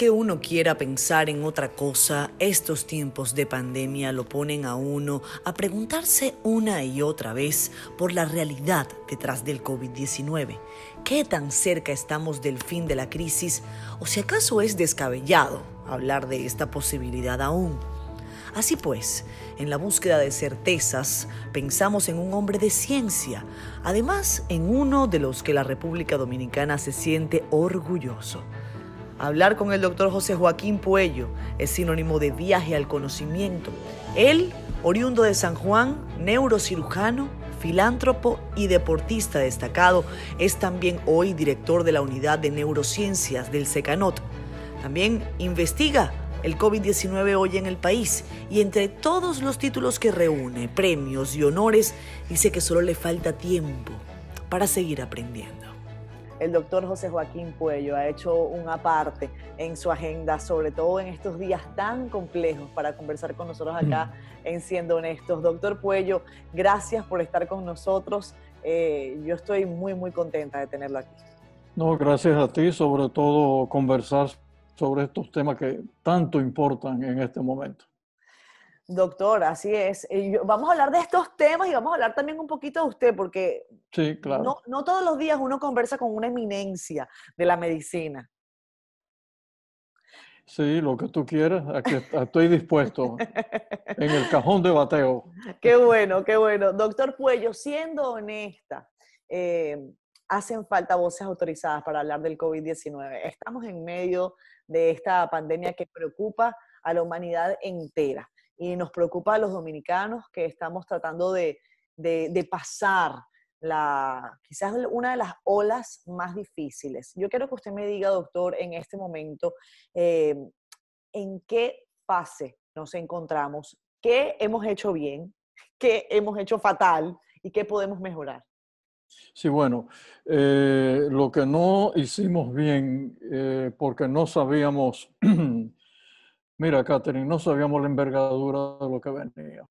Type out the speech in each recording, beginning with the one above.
que uno quiera pensar en otra cosa, estos tiempos de pandemia lo ponen a uno a preguntarse una y otra vez por la realidad detrás del COVID-19. ¿Qué tan cerca estamos del fin de la crisis o si acaso es descabellado hablar de esta posibilidad aún? Así pues, en la búsqueda de certezas, pensamos en un hombre de ciencia, además en uno de los que la República Dominicana se siente orgulloso. Hablar con el doctor José Joaquín Puello es sinónimo de viaje al conocimiento. Él, oriundo de San Juan, neurocirujano, filántropo y deportista destacado, es también hoy director de la Unidad de Neurociencias del SECANOT. También investiga el COVID-19 hoy en el país y entre todos los títulos que reúne, premios y honores, dice que solo le falta tiempo para seguir aprendiendo el doctor José Joaquín Puello ha hecho una parte en su agenda, sobre todo en estos días tan complejos, para conversar con nosotros acá mm. en Siendo Honestos. Doctor Puello, gracias por estar con nosotros. Eh, yo estoy muy, muy contenta de tenerlo aquí. No, gracias a ti, sobre todo conversar sobre estos temas que tanto importan en este momento. Doctor, así es. Vamos a hablar de estos temas y vamos a hablar también un poquito de usted, porque no, todos los días uno conversa con una eminencia de la medicina. Sí, lo que tú quieras, estoy dispuesto en el cajón de bateo. Qué bueno, qué bueno. Doctor Puello, siendo honesta, em, hacen falta voces autorizadas para hablar del COVID-19. Estamos en medio de esta pandemia que preocupa a la humanidad entera y nos preocupa a los dominicanos que estamos tratando de, de, pasar la, quizás una de las olas más difíciles. Yo quiero que usted me diga, doctor, en este momento, eh, en qué fase nos encontramos, qué hemos hecho bien, qué hemos hecho fatal y qué podemos mejorar. Sí, bueno, eh, lo que no hicimos bien, eh, porque no sabíamos Mira, Catherine, no sabíamos la envergadura de lo que venía.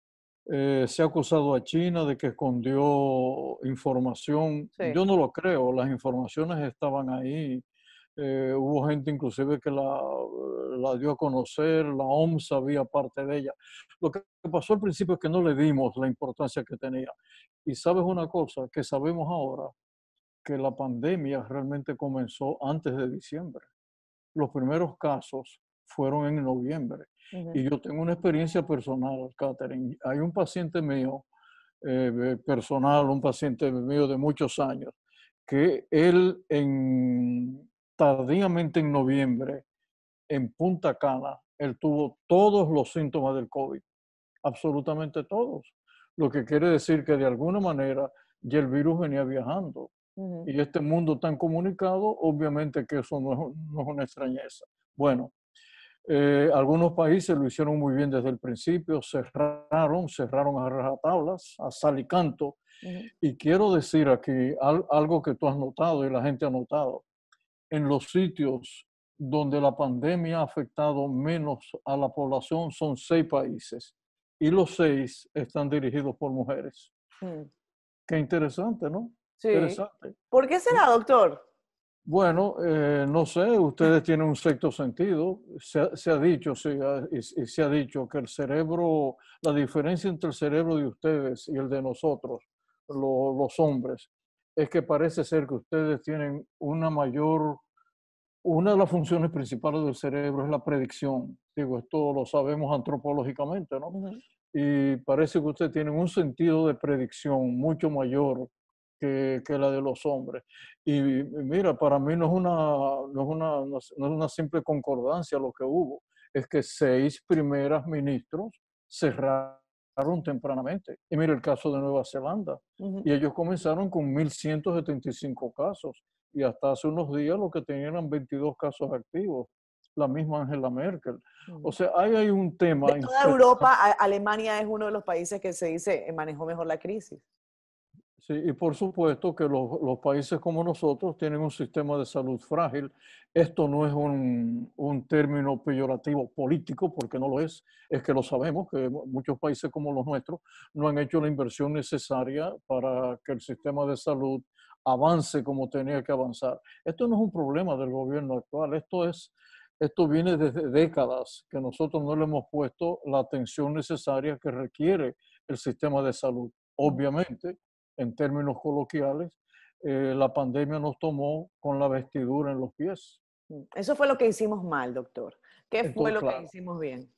Eh, se ha acusado a China de que escondió información. Yo no lo creo, las informaciones estaban ahí. Eh, hubo gente inclusive que la, eh, la, dio a conocer, la OMS sabía parte de ella. Lo que pasó al principio es que no le dimos la importancia que tenía. Y sabes una cosa, que sabemos ahora que la pandemia realmente comenzó antes de diciembre. Los primeros casos fueron en noviembre. Y yo tengo una experiencia personal, Catherine. Hay un paciente mío, eh, eh, personal, un paciente mío de muchos años, que él en, tardíamente en noviembre, en Punta Cana, él tuvo todos los síntomas del COVID, absolutamente todos. Lo que quiere decir que de alguna manera ya el virus venía viajando. Y este mundo tan comunicado, obviamente que eso no no es una extrañeza. Bueno, eh, algunos países lo hicieron muy bien desde el principio, cerraron, cerraron a tablas, a sal y canto. Y quiero decir aquí algo que tú has notado y la gente ha notado. En los sitios donde la pandemia ha afectado menos a la población son seis países y los seis están dirigidos por mujeres. Mm. Qué interesante, ¿no? Sí. ¿Por qué será, doctor? Bueno, eh, no sé, ustedes tienen un sexto sentido. Se, ha dicho, y, se ha dicho que el cerebro, la diferencia entre el cerebro de ustedes y el de nosotros, los hombres, es que parece ser que ustedes tienen una mayor, una de las funciones principales del cerebro es la predicción. Digo, esto lo sabemos antropológicamente, ¿no? Y parece que ustedes tienen un sentido de predicción mucho mayor que, la de los hombres. Y mira, para mí no es, una, no es una, no es una simple concordancia lo que hubo, es que seis primeras ministros cerraron tempranamente. Y mira el caso de Nueva Zelanda. Y ellos comenzaron con 1.175 casos. Y hasta hace unos días lo que tenían eran 22 casos activos la misma Angela Merkel. Mm. O sea, ahí hay un tema. en toda Europa, Alemania es uno de los países que se dice eh, manejó mejor la crisis y por supuesto que los, países como nosotros tienen un sistema de salud frágil. Esto no es un, término peyorativo político, porque no lo es. Es que lo sabemos, que muchos países como los nuestros no han hecho la inversión necesaria para que el sistema de salud avance como tenía que avanzar. Esto no es un problema del gobierno actual, esto es... Esto viene desde décadas que nosotros no le hemos puesto la atención necesaria que requiere el sistema de salud. Obviamente, en términos coloquiales, eh, la pandemia nos tomó con la vestidura en los pies. Mm, eso fue lo que hicimos mal, doctor. ¿Qué fue lo que hicimos bien?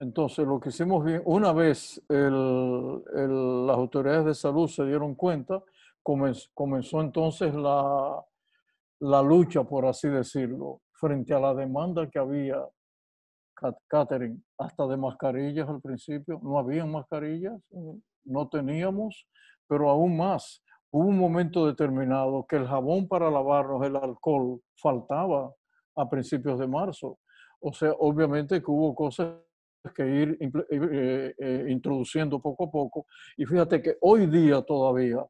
Entonces, lo que hicimos bien, una vez las autoridades de salud se dieron cuenta, comenzó, entonces la, la, lucha, por así decirlo, frente a la demanda que había, Catherine, hasta de mascarillas al principio, no habían mascarillas, no teníamos, pero aún más, hubo un momento determinado que el jabón para lavarnos, el alcohol, faltaba a principios de marzo. O sea, obviamente que hubo cosas que ir eh, eh, introduciendo poco a poco. Y fíjate que hoy día todavía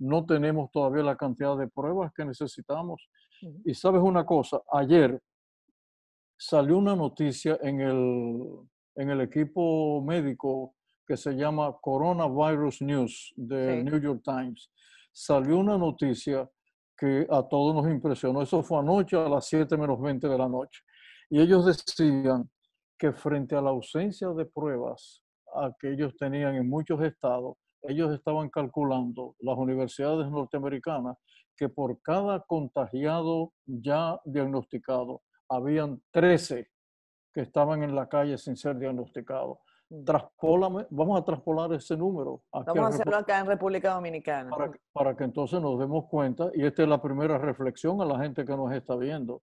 no tenemos todavía la cantidad de pruebas que necesitamos. Y sabes una cosa, ayer salió una noticia en el, en el equipo médico que se llama Coronavirus News de New York Times, salió una noticia que a todos nos impresionó. Eso fue anoche a las 7 menos 20 de la noche. Y ellos decían que frente a la ausencia de pruebas que ellos tenían en muchos estados, ellos estaban calculando, las universidades norteamericanas, que por cada contagiado ya diagnosticado, habían 13 que estaban en la calle sin ser diagnosticados vamos a traspolar ese número. vamos a hacerlo acá en República Dominicana. Para, que entonces nos demos cuenta, y esta es la primera reflexión a la gente que nos está viendo,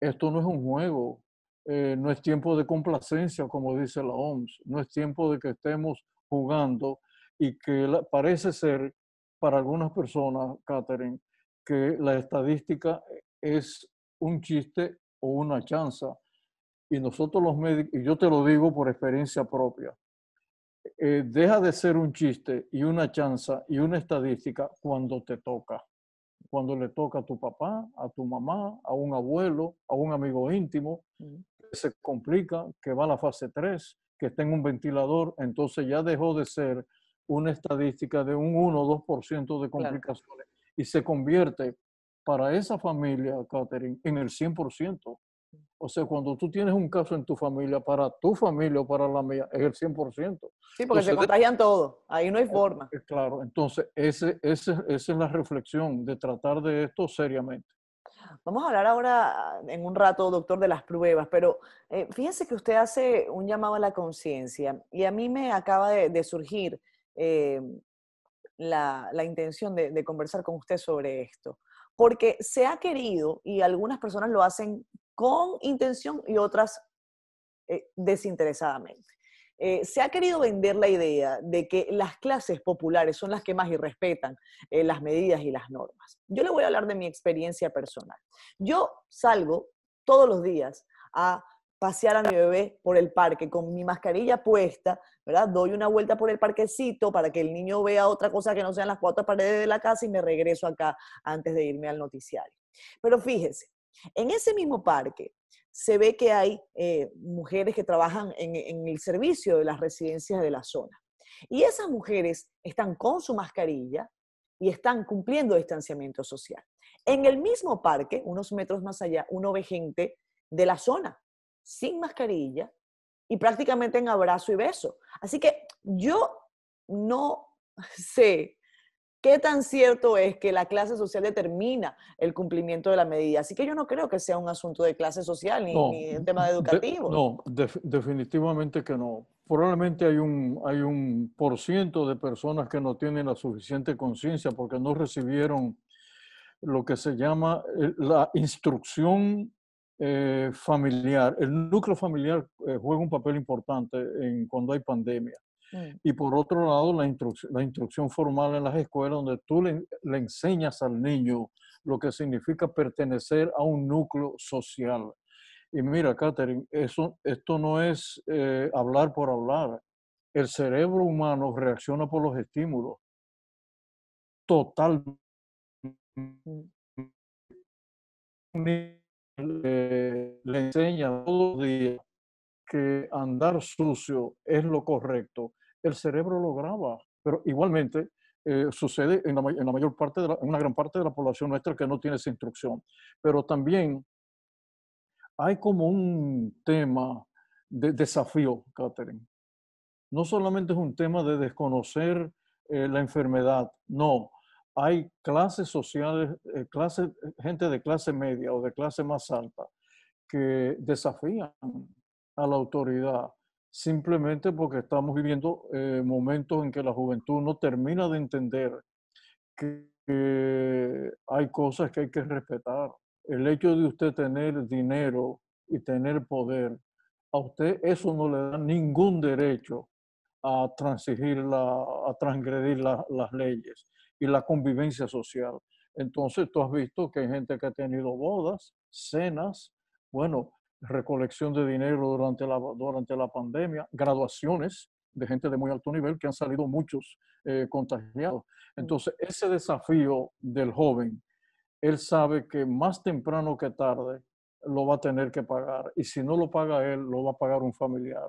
esto no es un juego, eh, no es tiempo de complacencia, como dice la OMS, no es tiempo de que estemos jugando y que parece ser para algunas personas, Catherine, que la estadística es un chiste o una chanza y nosotros los médicos, y yo te lo digo por experiencia propia, eh, deja de ser un chiste y una chanza y una estadística cuando te toca. Cuando le toca a tu papá, a tu mamá, a un abuelo, a un amigo íntimo, mm. que se complica, que va a la fase 3, que está en un ventilador, entonces ya dejó de ser una estadística de un 1 o 2% de complicaciones y se convierte para esa familia, Catherine, en el 100%. O sea, cuando tú tienes un caso en tu familia, para tu familia o para la mía, es el 100%. Sí, porque se contagian todos. Ahí no hay eh, forma. Eh, claro, entonces esa es la reflexión de tratar de esto seriamente. Vamos a hablar ahora ah, en un rato, doctor, de las pruebas, pero eh, fíjense que usted hace un llamado a la conciencia y a mí me acaba de, surgir em, la, intención de conversar con usted sobre esto porque se ha querido, y algunas personas lo hacen con intención y otras eh, desinteresadamente. Eh, se ha querido vender la idea de que las clases populares son las que más irrespetan eh, las medidas y las normas. Yo le voy a hablar de mi experiencia personal. Yo salgo todos los días a pasear a mi bebé por el parque con mi mascarilla puesta, ¿verdad? Doy una vuelta por el parquecito para que el niño vea otra cosa que no sean las cuatro paredes de la casa y me regreso acá antes de irme al noticiario. Pero fíjese, en ese mismo parque se ve que hay eh, mujeres que trabajan en, en el servicio de las residencias de la zona. Y esas mujeres están con su mascarilla y están cumpliendo distanciamiento social. En el mismo parque, unos metros más allá, uno ve gente de la zona sin mascarilla y prácticamente en abrazo y beso. Así que yo no sé ¿Qué tan cierto es que la clase social determina el cumplimiento de la medida? Así que yo no creo que sea un asunto de clase social ni, un tema educativo. no, definitivamente que no. Probablemente hay un, hay un por ciento de personas que no tienen la suficiente conciencia porque no recibieron lo que se llama eh, la instrucción eh, familiar. El núcleo familiar eh, juega un papel importante en, cuando hay pandemia. Mm. Y por otro lado, la, instrucción formal en las escuelas, donde tú le, enseñas al niño lo que significa pertenecer a un núcleo social. Y mira, Catherine, eso, esto no es eh, hablar por hablar. El cerebro humano reacciona por los estímulos. Totalmente. Mm. le enseña todos los días que andar sucio es lo correcto el cerebro lo graba. Pero igualmente eh, sucede en la, mayor parte, de la, una gran parte de la población nuestra que no tiene esa instrucción. Pero también hay como un tema de desafío, Catherine. No solamente es un tema de desconocer eh, la enfermedad, no. Hay clases sociales, eh, gente de clase media o de clase más alta que desafían a la autoridad, simplemente porque estamos viviendo eh, momentos en que la juventud no termina de entender que, hay cosas que hay que respetar. El hecho de usted tener dinero y tener poder, a usted eso no le da ningún derecho a transigir, la, a transgredir las leyes y la convivencia social. Entonces tú has visto que hay gente que ha tenido bodas, cenas, bueno, recolección de dinero durante la, durante la pandemia, graduaciones de gente de muy alto nivel que han salido muchos eh, contagiados. Entonces, ese desafío del joven, él sabe que más temprano que tarde lo va a tener que pagar y si no lo paga él, lo va a pagar un familiar.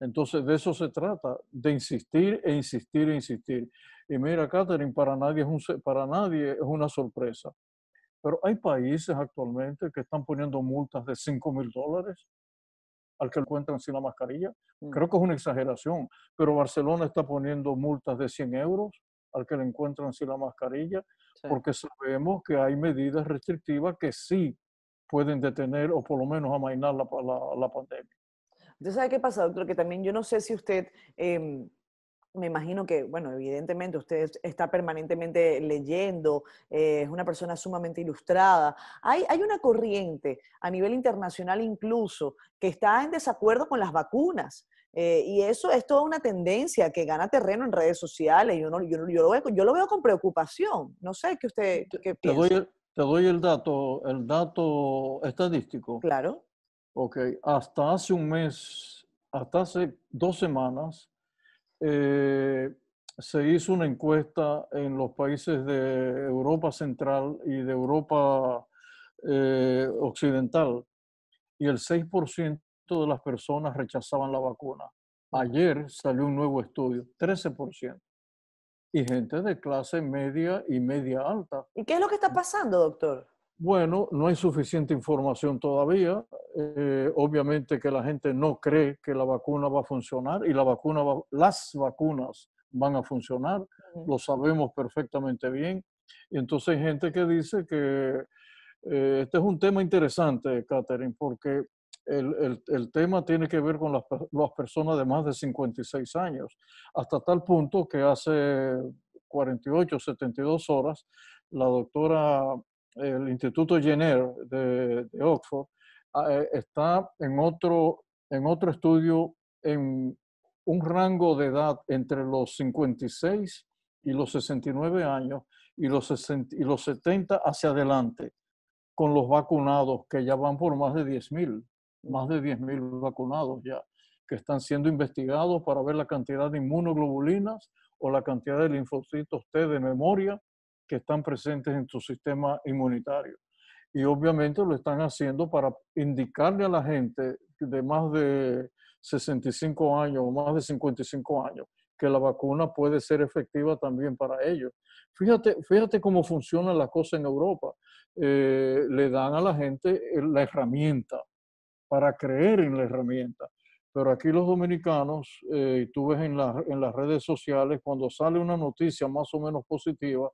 Entonces, de eso se trata, de insistir e insistir e insistir. Y mira, Catherine, para nadie es, un, para nadie es una sorpresa pero hay países actualmente que están poniendo multas de 5 mil dólares al que lo encuentran sin la mascarilla. Mm. Creo que es una exageración, pero Barcelona está poniendo multas de 100 euros al que le encuentran sin la mascarilla, porque sabemos que hay medidas restrictivas que sí pueden detener o por lo menos amainar la, la, pandemia. Entonces, ¿sabe qué pasa, doctor? Que también yo no sé si usted... Em, me imagino que, bueno, evidentemente usted está permanentemente leyendo, eh, es una persona sumamente ilustrada. Hay, hay una corriente a nivel internacional incluso que está en desacuerdo con las vacunas. Eh, y eso es toda una tendencia que gana terreno en redes sociales. Yo, yo, lo, veo, con preocupación. No sé qué usted qué te, doy dato, el dato estadístico. Claro. Ok, hasta hace un mes, hasta hace dos semanas, eh, se hizo una encuesta en los países de Europa Central y de Europa eh, Occidental y el 6% de las personas rechazaban la vacuna. Ayer salió un nuevo estudio, 13%. Y gente de clase media y media alta. ¿Y qué es lo que está pasando, doctor? Bueno, no hay suficiente información todavía. Eh, obviamente que la gente no cree que la vacuna va a funcionar y la vacuna las vacunas van a funcionar. Lo sabemos perfectamente bien. entonces hay gente que dice que eh, este es un tema interesante, Catherine, porque el, tema tiene que ver con las, personas de más de 56 años, hasta tal punto que hace 48, 72 horas, la doctora el Instituto Jenner de, Oxford, ah, eh, está en otro, en otro estudio en un rango de edad entre los 56 y los 69 años y los, y los 70 hacia adelante, con los vacunados que ya van por más de 10.000, más de 10.000 vacunados ya, que están siendo investigados para ver la cantidad de inmunoglobulinas o la cantidad de linfocitos T de memoria que están presentes en tu sistema inmunitario. Y obviamente lo están haciendo para indicarle a la gente de más de 65 años o más de 55 años que la vacuna puede ser efectiva también para ellos. Fíjate, fíjate cómo funciona la cosa en Europa. Eh, le dan a la gente eh, la herramienta para creer en la herramienta. Pero aquí los dominicanos, eh, y tú ves en las redes sociales, cuando sale una noticia más o menos positiva,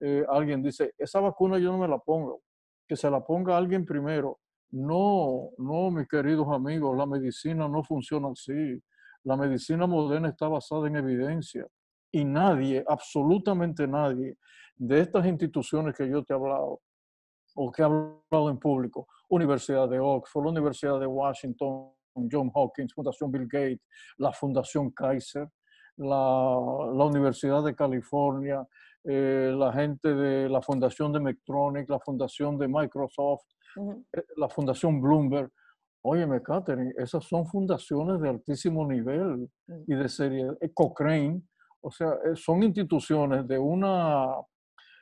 eh, alguien dice, esa vacuna yo no me la pongo, que se la ponga alguien primero. No, no, mis queridos amigos, la medicina no funciona así. La medicina moderna está basada en evidencia y nadie, absolutamente nadie, de estas instituciones que yo te he hablado o que he hablado en público, Universidad de Oxford, Universidad de Washington, John Hawkins, Fundación Bill Gates, la Fundación Kaiser, la Universidad de California, eh, la gente de la fundación de Mectronic, la fundación de Microsoft, eh, la fundación Bloomberg. Óyeme, Katherine, esas son fundaciones de altísimo nivel mm. y de serie. Eh, Cochrane, o sea, son instituciones de una,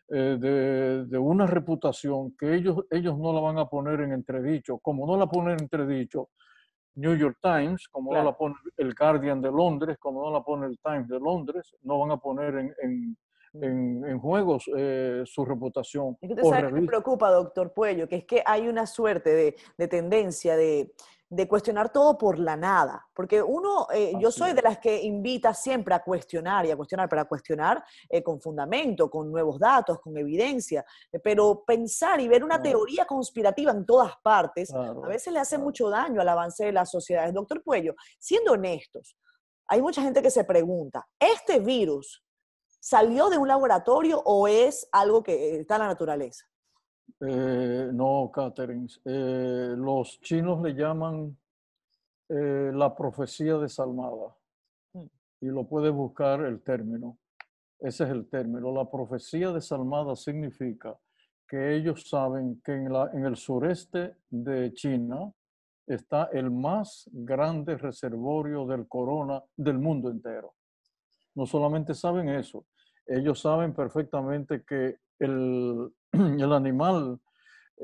de, una reputación que ellos, ellos no la van a poner en entredicho, como no la ponen en entredicho New York Times, como no la pone el Guardian de Londres, como no la pone el Times de Londres, no van a poner en, en en, en juegos eh, su reputación. Es me preocupa, doctor Puello, que es que hay una suerte de, tendencia de, cuestionar todo por la nada, porque uno, eh, yo soy de las que invita siempre a cuestionar y a cuestionar, para cuestionar eh, con fundamento, con nuevos datos, con evidencia, pero pensar y ver una teoría conspirativa en todas partes a veces le hace mucho daño al avance de las sociedades. Doctor Puello, siendo honestos, hay mucha gente que se pregunta, ¿este virus ¿Salió de un laboratorio o es algo que está en la naturaleza? Eh, no, Catherine. Eh, los chinos le llaman eh, la profecía desalmada. Mm. Y lo puedes buscar el término. Ese es el término. La profecía desalmada significa que ellos saben que en, la, en el sureste de China está el más grande reservorio del corona del mundo entero. No solamente saben eso, ellos saben perfectamente que el, animal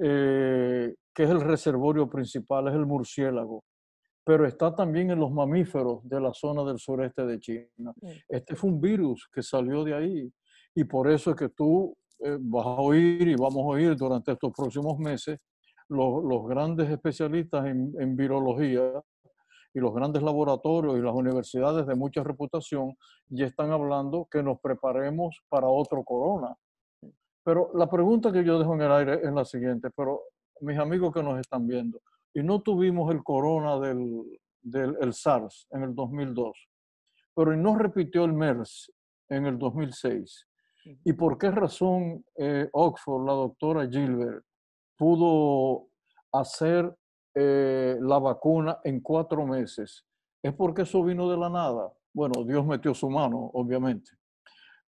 eh, que es el reservorio principal es el murciélago, pero está también en los mamíferos de la zona del sureste de China. Mm. Este fue un virus que salió de ahí y por eso es que tú eh, vas a oír y vamos a oír durante estos próximos meses los, grandes especialistas en, en virología y los grandes laboratorios y las universidades de mucha reputación ya están hablando que nos preparemos para otro corona. Pero la pregunta que yo dejo en el aire es la siguiente, pero mis amigos que nos están viendo, y no tuvimos el corona del, del SARS en el 2002, pero no repitió el MERS en el 2006. ¿Y por qué razón eh, Oxford, la doctora Gilbert, pudo hacer eh, la vacuna en cuatro meses. ¿Es porque eso vino de la nada? Bueno, Dios metió su mano, obviamente.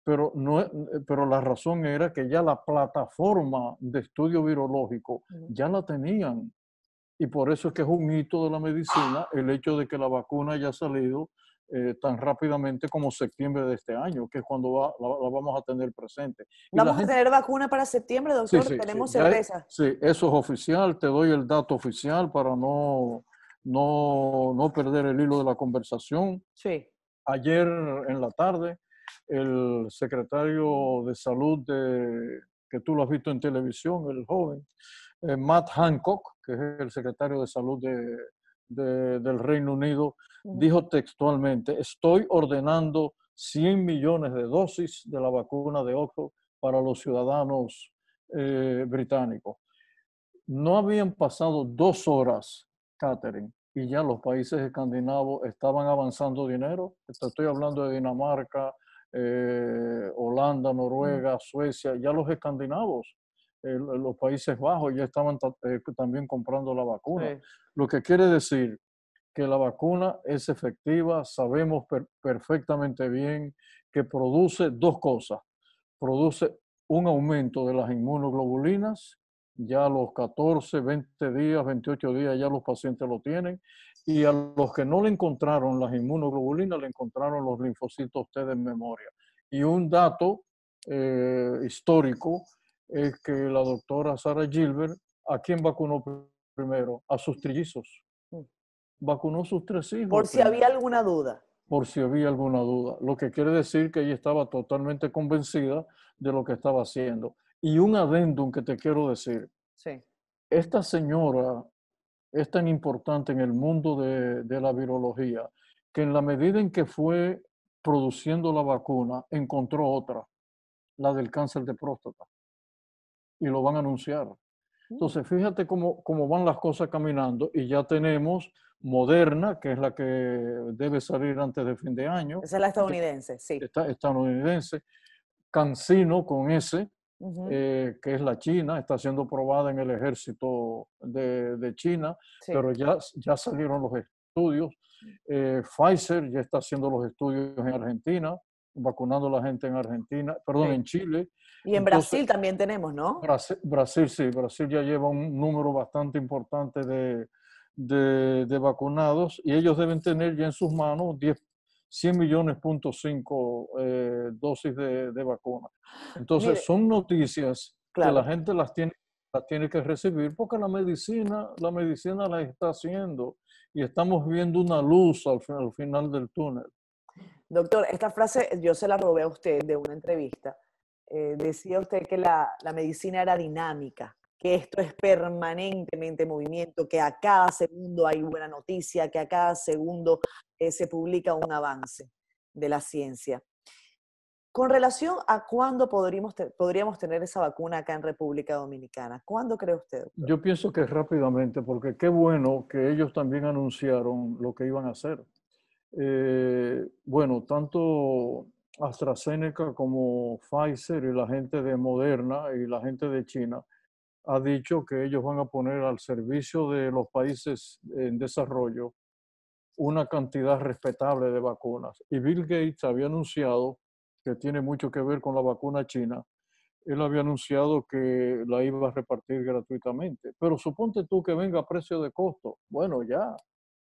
Pero, no, pero la razón era que ya la plataforma de estudio virológico ya la tenían. Y por eso es que es un hito de la medicina el hecho de que la vacuna haya salido eh, tan rápidamente como septiembre de este año, que es cuando la, vamos a tener presente. vamos a tener vacuna para septiembre, doctor, tenemos certeza. sí, eso es oficial, te doy el dato oficial para no, no, perder el hilo de la conversación. Sí. Ayer en la tarde, el secretario de salud de, que tú lo has visto en televisión, el joven, eh, Matt Hancock, que es el secretario de salud de, del Reino Unido, dijo textualmente, estoy ordenando 100 millones de dosis de la vacuna de Oxford para los ciudadanos eh, británicos. No habían pasado dos horas, Catherine, y ya los países escandinavos estaban avanzando dinero. Estoy hablando de Dinamarca, eh, Holanda, Noruega, Suecia, ya los escandinavos los Países Bajos ya estaban eh, también comprando la vacuna. Lo que quiere decir que la vacuna es efectiva, sabemos perfectamente bien que produce dos cosas. Produce un aumento de las inmunoglobulinas, ya a los 14, 20 días, 28 días ya los pacientes lo tienen, y a los que no le encontraron las inmunoglobulinas, le encontraron los linfocitos T de memoria. Y un dato eh, histórico es que la doctora Sara Gilbert, ¿a quién vacunó primero? A sus trillizos. Mm. Vacunó a sus tres hijos. Por si había alguna duda. Por si había alguna duda. Lo que quiere decir que ella estaba totalmente convencida de lo que estaba haciendo. Y un adendum que te quiero decir. Sí. Esta señora es tan importante en el mundo de la virología que en la medida en que fue produciendo la vacuna, encontró otra, la del cáncer de próstata y lo van a anunciar. Mm. Entonces, fíjate cómo, cómo van las cosas caminando y ya tenemos Moderna, que es la que debe salir antes de fin de año. Esa es la estadounidense, sí. Está, estadounidense. Cancino con S, eh, que es la China, está siendo probada en el ejército de, de China, pero ya, ya salieron los estudios. Mm. Eh, Pfizer ya está haciendo los estudios en Argentina, vacunando a la gente en Argentina, perdón, en Chile. Y en Brasil también tenemos, ¿no? Brasil, sí, Brasil ya lleva un número bastante importante de, de, vacunados y ellos deben tener ya en sus manos 100 millones punto 5 eh, dosis de, de vacuna. Entonces son noticias que la gente las tiene, las tiene que recibir porque la medicina, la medicina las está haciendo y estamos viendo una luz al, al final del túnel. Doctor, esta frase yo se la robé a usted de una entrevista eh, decía usted que la, medicina era dinámica, que esto es permanentemente movimiento, que a cada segundo hay buena noticia, que a cada segundo eh, se publica un avance de la ciencia. Con relación a cuándo podríamos, podríamos tener esa vacuna acá en República Dominicana, ¿cuándo cree usted? Yo pienso que rápidamente, porque qué bueno que ellos también anunciaron lo que iban a hacer. Eh, bueno, tanto AstraZeneca como Pfizer y la gente de Moderna y la gente de China ha dicho que ellos van a poner al servicio de los países en desarrollo una cantidad respetable de vacunas. Y Bill Gates había anunciado, que tiene mucho que ver con la vacuna china, él había anunciado que la iba a repartir gratuitamente. Pero suponte tú que venga a precio de costo. Bueno, ya.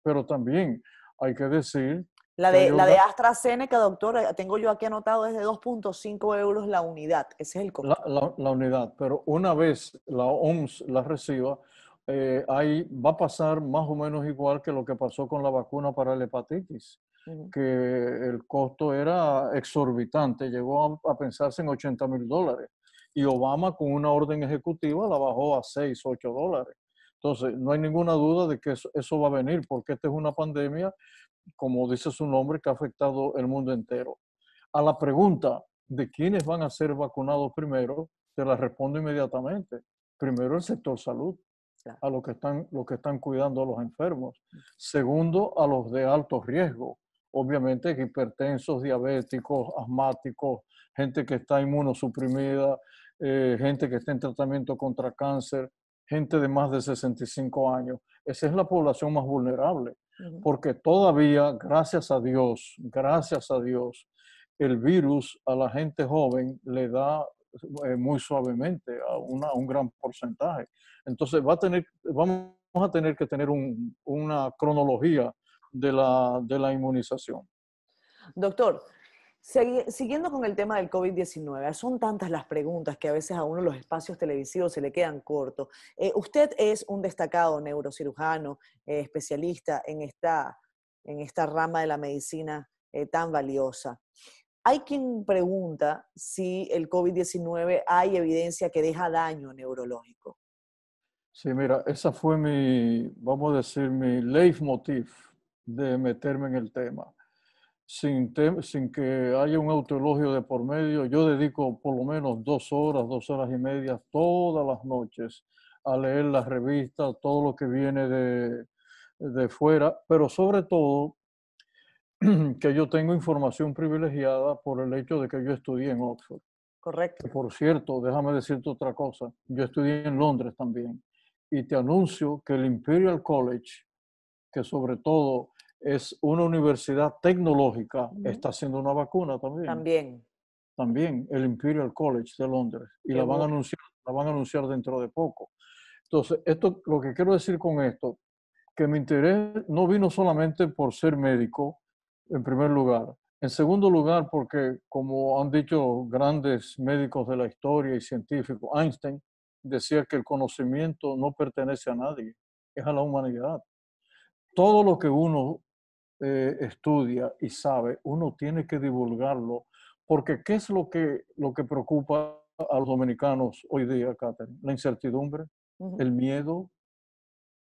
Pero también hay que decir la de, la de AstraZeneca, doctor, eh, tengo yo aquí anotado desde 2.5 euros la unidad. Ese es el costo. La, unidad, pero una vez la OMS la reciba, eh, ahí va a pasar más o menos igual que lo que pasó con la vacuna para la hepatitis, que el costo era exorbitante, llegó a, pensarse en 80 mil dólares. Y Obama con una orden ejecutiva la bajó a 6, 8 dólares. Entonces, no hay ninguna duda de que eso, va a venir, porque esta es una pandemia, como dice su nombre, que ha afectado el mundo entero. A la pregunta de quiénes van a ser vacunados primero, se la respondo inmediatamente. Primero el sector salud, a los que están, que están cuidando a los enfermos. Mm. Segundo, a los de alto riesgo. Obviamente, hipertensos, diabéticos, asmáticos, gente que está inmunosuprimida, eh, gente que está en tratamiento contra cáncer, gente de más de 65 años. Esa es la población más vulnerable, porque todavía, gracias a Dios, gracias a Dios, el virus a la gente joven le da eh, muy suavemente a, un gran porcentaje. Entonces va a tener, vamos a tener que tener una cronología de la inmunización. Doctor, Siguiendo con el tema del COVID-19, ah, son tantas las preguntas que a veces a uno los espacios televisivos se le quedan cortos. Eh, usted es un destacado neurocirujano, eh, especialista en esta, en esta rama de la medicina eh, tan valiosa. Hay quien pregunta si el COVID-19 hay evidencia que deja daño neurológico. Sí, mira, esa fue mi, vamos a decir, mi leitmotiv de meterme en el tema sin, que haya un autoelogio de por medio, yo dedico por lo menos dos horas, dos horas y media todas las noches a leer las revistas, todo lo que viene de, de fuera, pero sobre todo que yo tengo información privilegiada por el hecho de que yo estudié en Oxford. Correcto. Por cierto, déjame decirte otra cosa. Yo estudié en Londres también. Y te anuncio que el Imperial College, que sobre todo es una universidad tecnológica, está haciendo una vacuna también. También. También, el Imperial College de Londres. Y la van, a anunciar, la van a anunciar dentro de poco. Entonces, esto, lo que quiero decir con esto, que mi interés no vino solamente por ser médico, en primer lugar. En segundo lugar, porque como han dicho grandes médicos de la historia y científicos, Einstein decía que el conocimiento no pertenece a nadie, es a la humanidad. Todo lo que uno eh, estudia y sabe, uno tiene que divulgarlo, porque ¿qué es lo que, lo que preocupa a los dominicanos hoy día, Catherine? La incertidumbre, el miedo,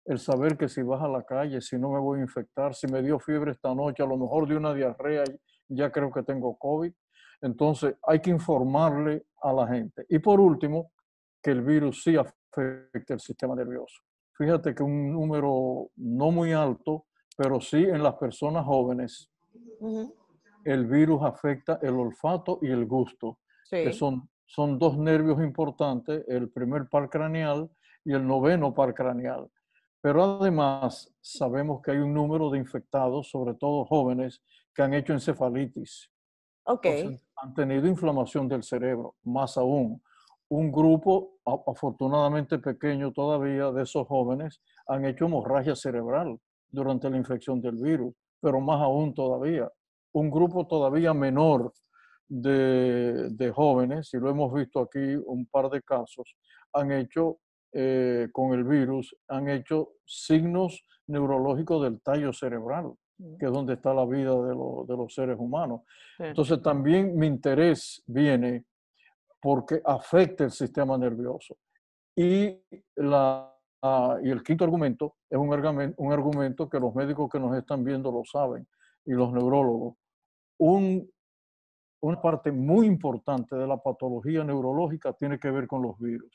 el saber que si vas a la calle, si no me voy a infectar, si me dio fiebre esta noche, a lo mejor de una diarrea, ya creo que tengo COVID. Entonces hay que informarle a la gente. Y por último, que el virus sí afecta el sistema nervioso. Fíjate que un número no muy alto pero sí en las personas jóvenes el virus afecta el olfato y el gusto, que son, son dos nervios importantes, el primer par craneal y el noveno par craneal. Pero además sabemos que hay un número de infectados, sobre todo jóvenes, que han hecho encefalitis. Okay. han tenido inflamación del cerebro, más aún. Un grupo, afortunadamente pequeño todavía, de esos jóvenes han hecho hemorragia cerebral durante la infección del virus, pero más aún todavía. Un grupo todavía menor de, de jóvenes, y lo hemos visto aquí un par de casos, han hecho eh, con el virus, han hecho signos neurológicos del tallo cerebral, mm. que es donde está la vida de, de los seres humanos. Entonces también mi interés viene porque afecta el sistema nervioso. Y la, Ah, y el quinto argumento es un argumento, un argumento que los médicos que nos están viendo lo saben y los neurólogos. una parte muy importante de la patología neurológica tiene que ver con los virus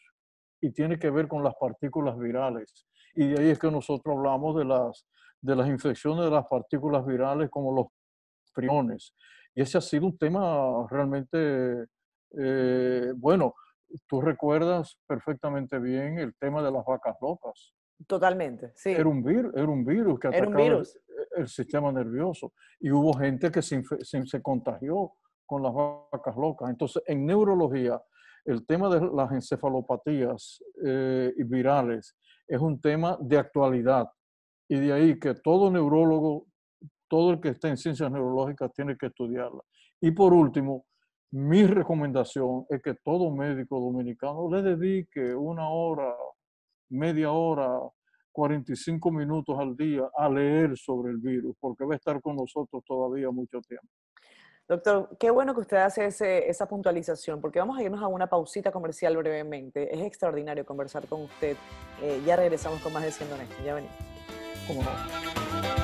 y tiene que ver con las partículas virales. Y de ahí es que nosotros hablamos de las, de las infecciones de las partículas virales como los priones. Y ese ha sido un tema realmente eh, bueno tú recuerdas perfectamente bien el tema de las vacas locas. Totalmente, sí. Era un, virus, era un virus que atacaba e, El, sistema nervioso. Y hubo gente que se, contagió con las vacas locas. Entonces, en neurología, el tema de las encefalopatías eh, virales es un tema de actualidad. Y de ahí que todo neurólogo, todo el que está en ciencias neurológicas tiene que estudiarla. Y por último, mi recomendación es que todo médico dominicano le dedique una hora, media hora, 45 minutos al día a leer sobre el virus, porque va a estar con nosotros todavía mucho tiempo. Doctor, qué bueno que usted hace esa puntualización, porque vamos a irnos a una pausita comercial brevemente. Es extraordinario conversar con usted. Eh, ya regresamos con más de Siendo Ya venimos. ¿Cómo no?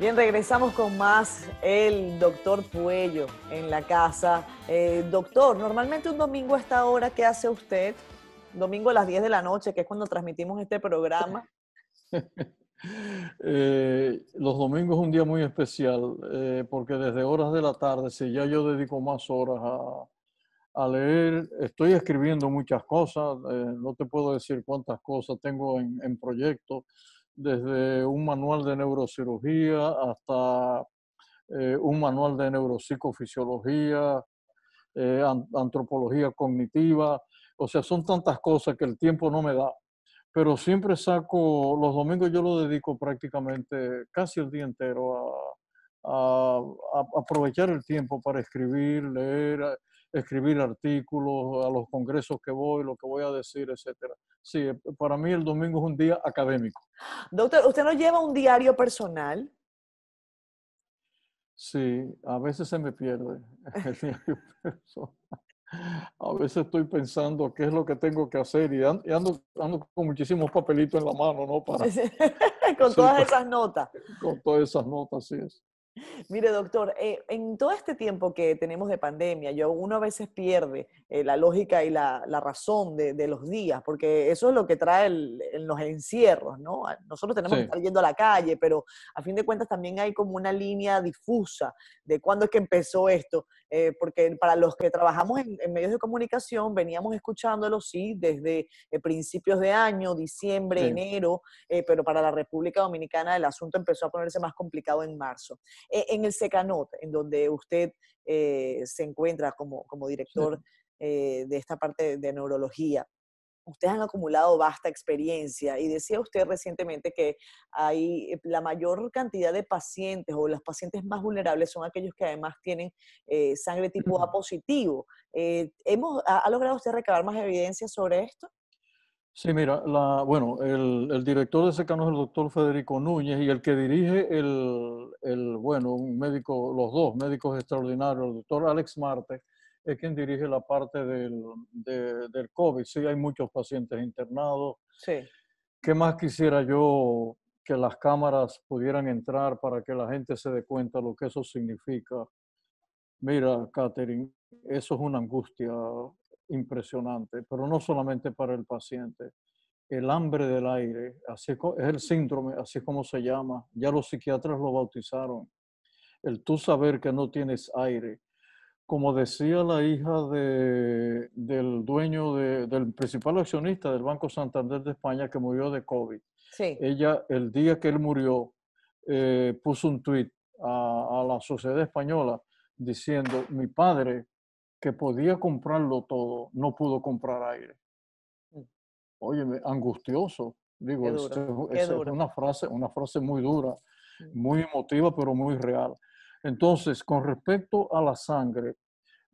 Bien, regresamos con más el doctor Puello en la casa. Eh, doctor, normalmente un domingo a esta hora, ¿qué hace usted? Domingo a las 10 de la noche, que es cuando transmitimos este programa. Eh, los domingos es un día muy especial, eh, porque desde horas de la tarde, si ya yo dedico más horas a, leer, estoy escribiendo muchas cosas, no te puedo decir cuántas cosas tengo en proyecto desde un manual de neurocirugía hasta eh, un manual de neuropsicofisiología, eh, antropología cognitiva, o sea, son tantas cosas que el tiempo no me da, pero siempre saco, los domingos yo lo dedico prácticamente casi el día entero a aprovechar el tiempo para escribir, leer, escribir artículos, a los congresos que voy, lo que voy a decir, etcétera. Sí, eh, para mí el domingo es un día académico. Doctor, ¿usted no lleva un diario personal? Sí, a veces se me pierde el personal. A veces estoy pensando qué es lo que tengo que hacer y ando, con muchísimos papelitos en la mano, ¿no? con todas pues, esas notas. Con todas esas notas, sí es. Mire, doctor, eh, en todo este tiempo que tenemos de pandemia, yo uno a veces pierde eh, la lógica y la, razón de, los días, porque eso es lo que trae los encierros, ¿no? Nosotros tenemos que estar yendo a la calle, pero a fin de cuentas también hay como una línea difusa de cuándo es que empezó esto, eh, porque para los que trabajamos en, medios de comunicación, veníamos escuchándolo, sí, desde principios de año, diciembre, enero, pero para la República Dominicana el asunto empezó a ponerse más complicado en marzo. E-, en el Secanot, en donde usted eh, se encuentra como, director eh, de esta parte de neurología. Ustedes han acumulado vasta experiencia y decía usted recientemente que hay eh, la mayor cantidad de pacientes o los pacientes más vulnerables son aquellos que además tienen sangre tipo A positivo. hemos, ¿Ha logrado usted recabar más evidencia sobre esto? Sí, mira, la, bueno, el, director de Secano es el doctor Federico Núñez y el que dirige el, bueno, un médico, los dos médicos extraordinarios, el doctor Alex Marte, es quien dirige la parte del, del COVID. Sí, hay muchos pacientes internados. Sí. ¿Qué más quisiera yo que las cámaras pudieran entrar para que la gente se dé cuenta lo que eso significa? Mira, Catherine, eso es una angustia impresionante, pero no solamente para el paciente. El hambre del aire, así es, el síndrome, así es como se llama. Ya los psiquiatras lo bautizaron. El tú saber que no tienes aire. Como decía la hija del dueño, del principal accionista del Banco Santander de España que murió de COVID. Sí. Ella, el día que él murió, eh, puso un tweet a la sociedad española diciendo, mi padre que podía comprarlo todo, no pudo comprar aire. Oye, mm. angustioso. Digo, es una frase, una frase muy dura, mm. muy emotiva, pero muy real. Entonces, con respecto a la sangre,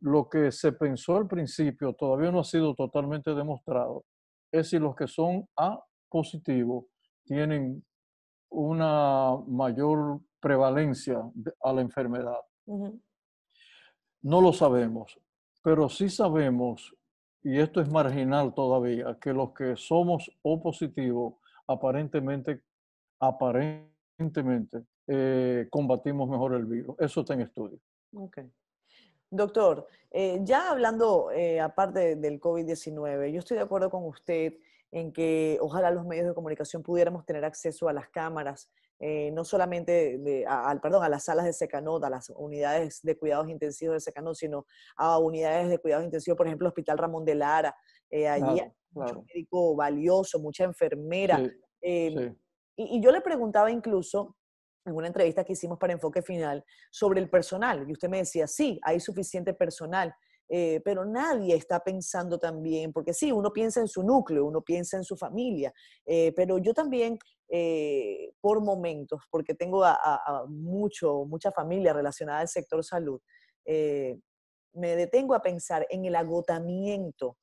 lo que se pensó al principio todavía no ha sido totalmente demostrado, es si los que son A positivo tienen una mayor prevalencia a la enfermedad. No lo sabemos, pero sí sabemos, y esto es marginal todavía, que los que somos opositivos aparentemente, aparentemente eh, combatimos mejor el virus. Eso está en estudio. Doctor, eh, ya hablando eh, aparte del COVID-19, yo estoy de acuerdo con usted en que ojalá los medios de comunicación pudiéramos tener acceso a las cámaras, eh, no solamente a, al, perdón, a las salas de Secanot, a las unidades de cuidados intensivos de Secanot, sino a unidades de cuidados intensivos, por ejemplo, Hospital Ramón de Lara, eh, allí claro, médico valioso, mucha enfermera. Em, y, y yo le preguntaba incluso en una entrevista que hicimos para Enfoque Final sobre el personal. Y usted me decía, sí, hay suficiente personal. Eh, pero nadie está pensando también, porque sí, uno piensa en su núcleo, uno piensa en su familia, eh, pero yo también eh, por momentos, porque tengo a, mucho, mucha familia relacionada al sector salud, me detengo a pensar en el agotamiento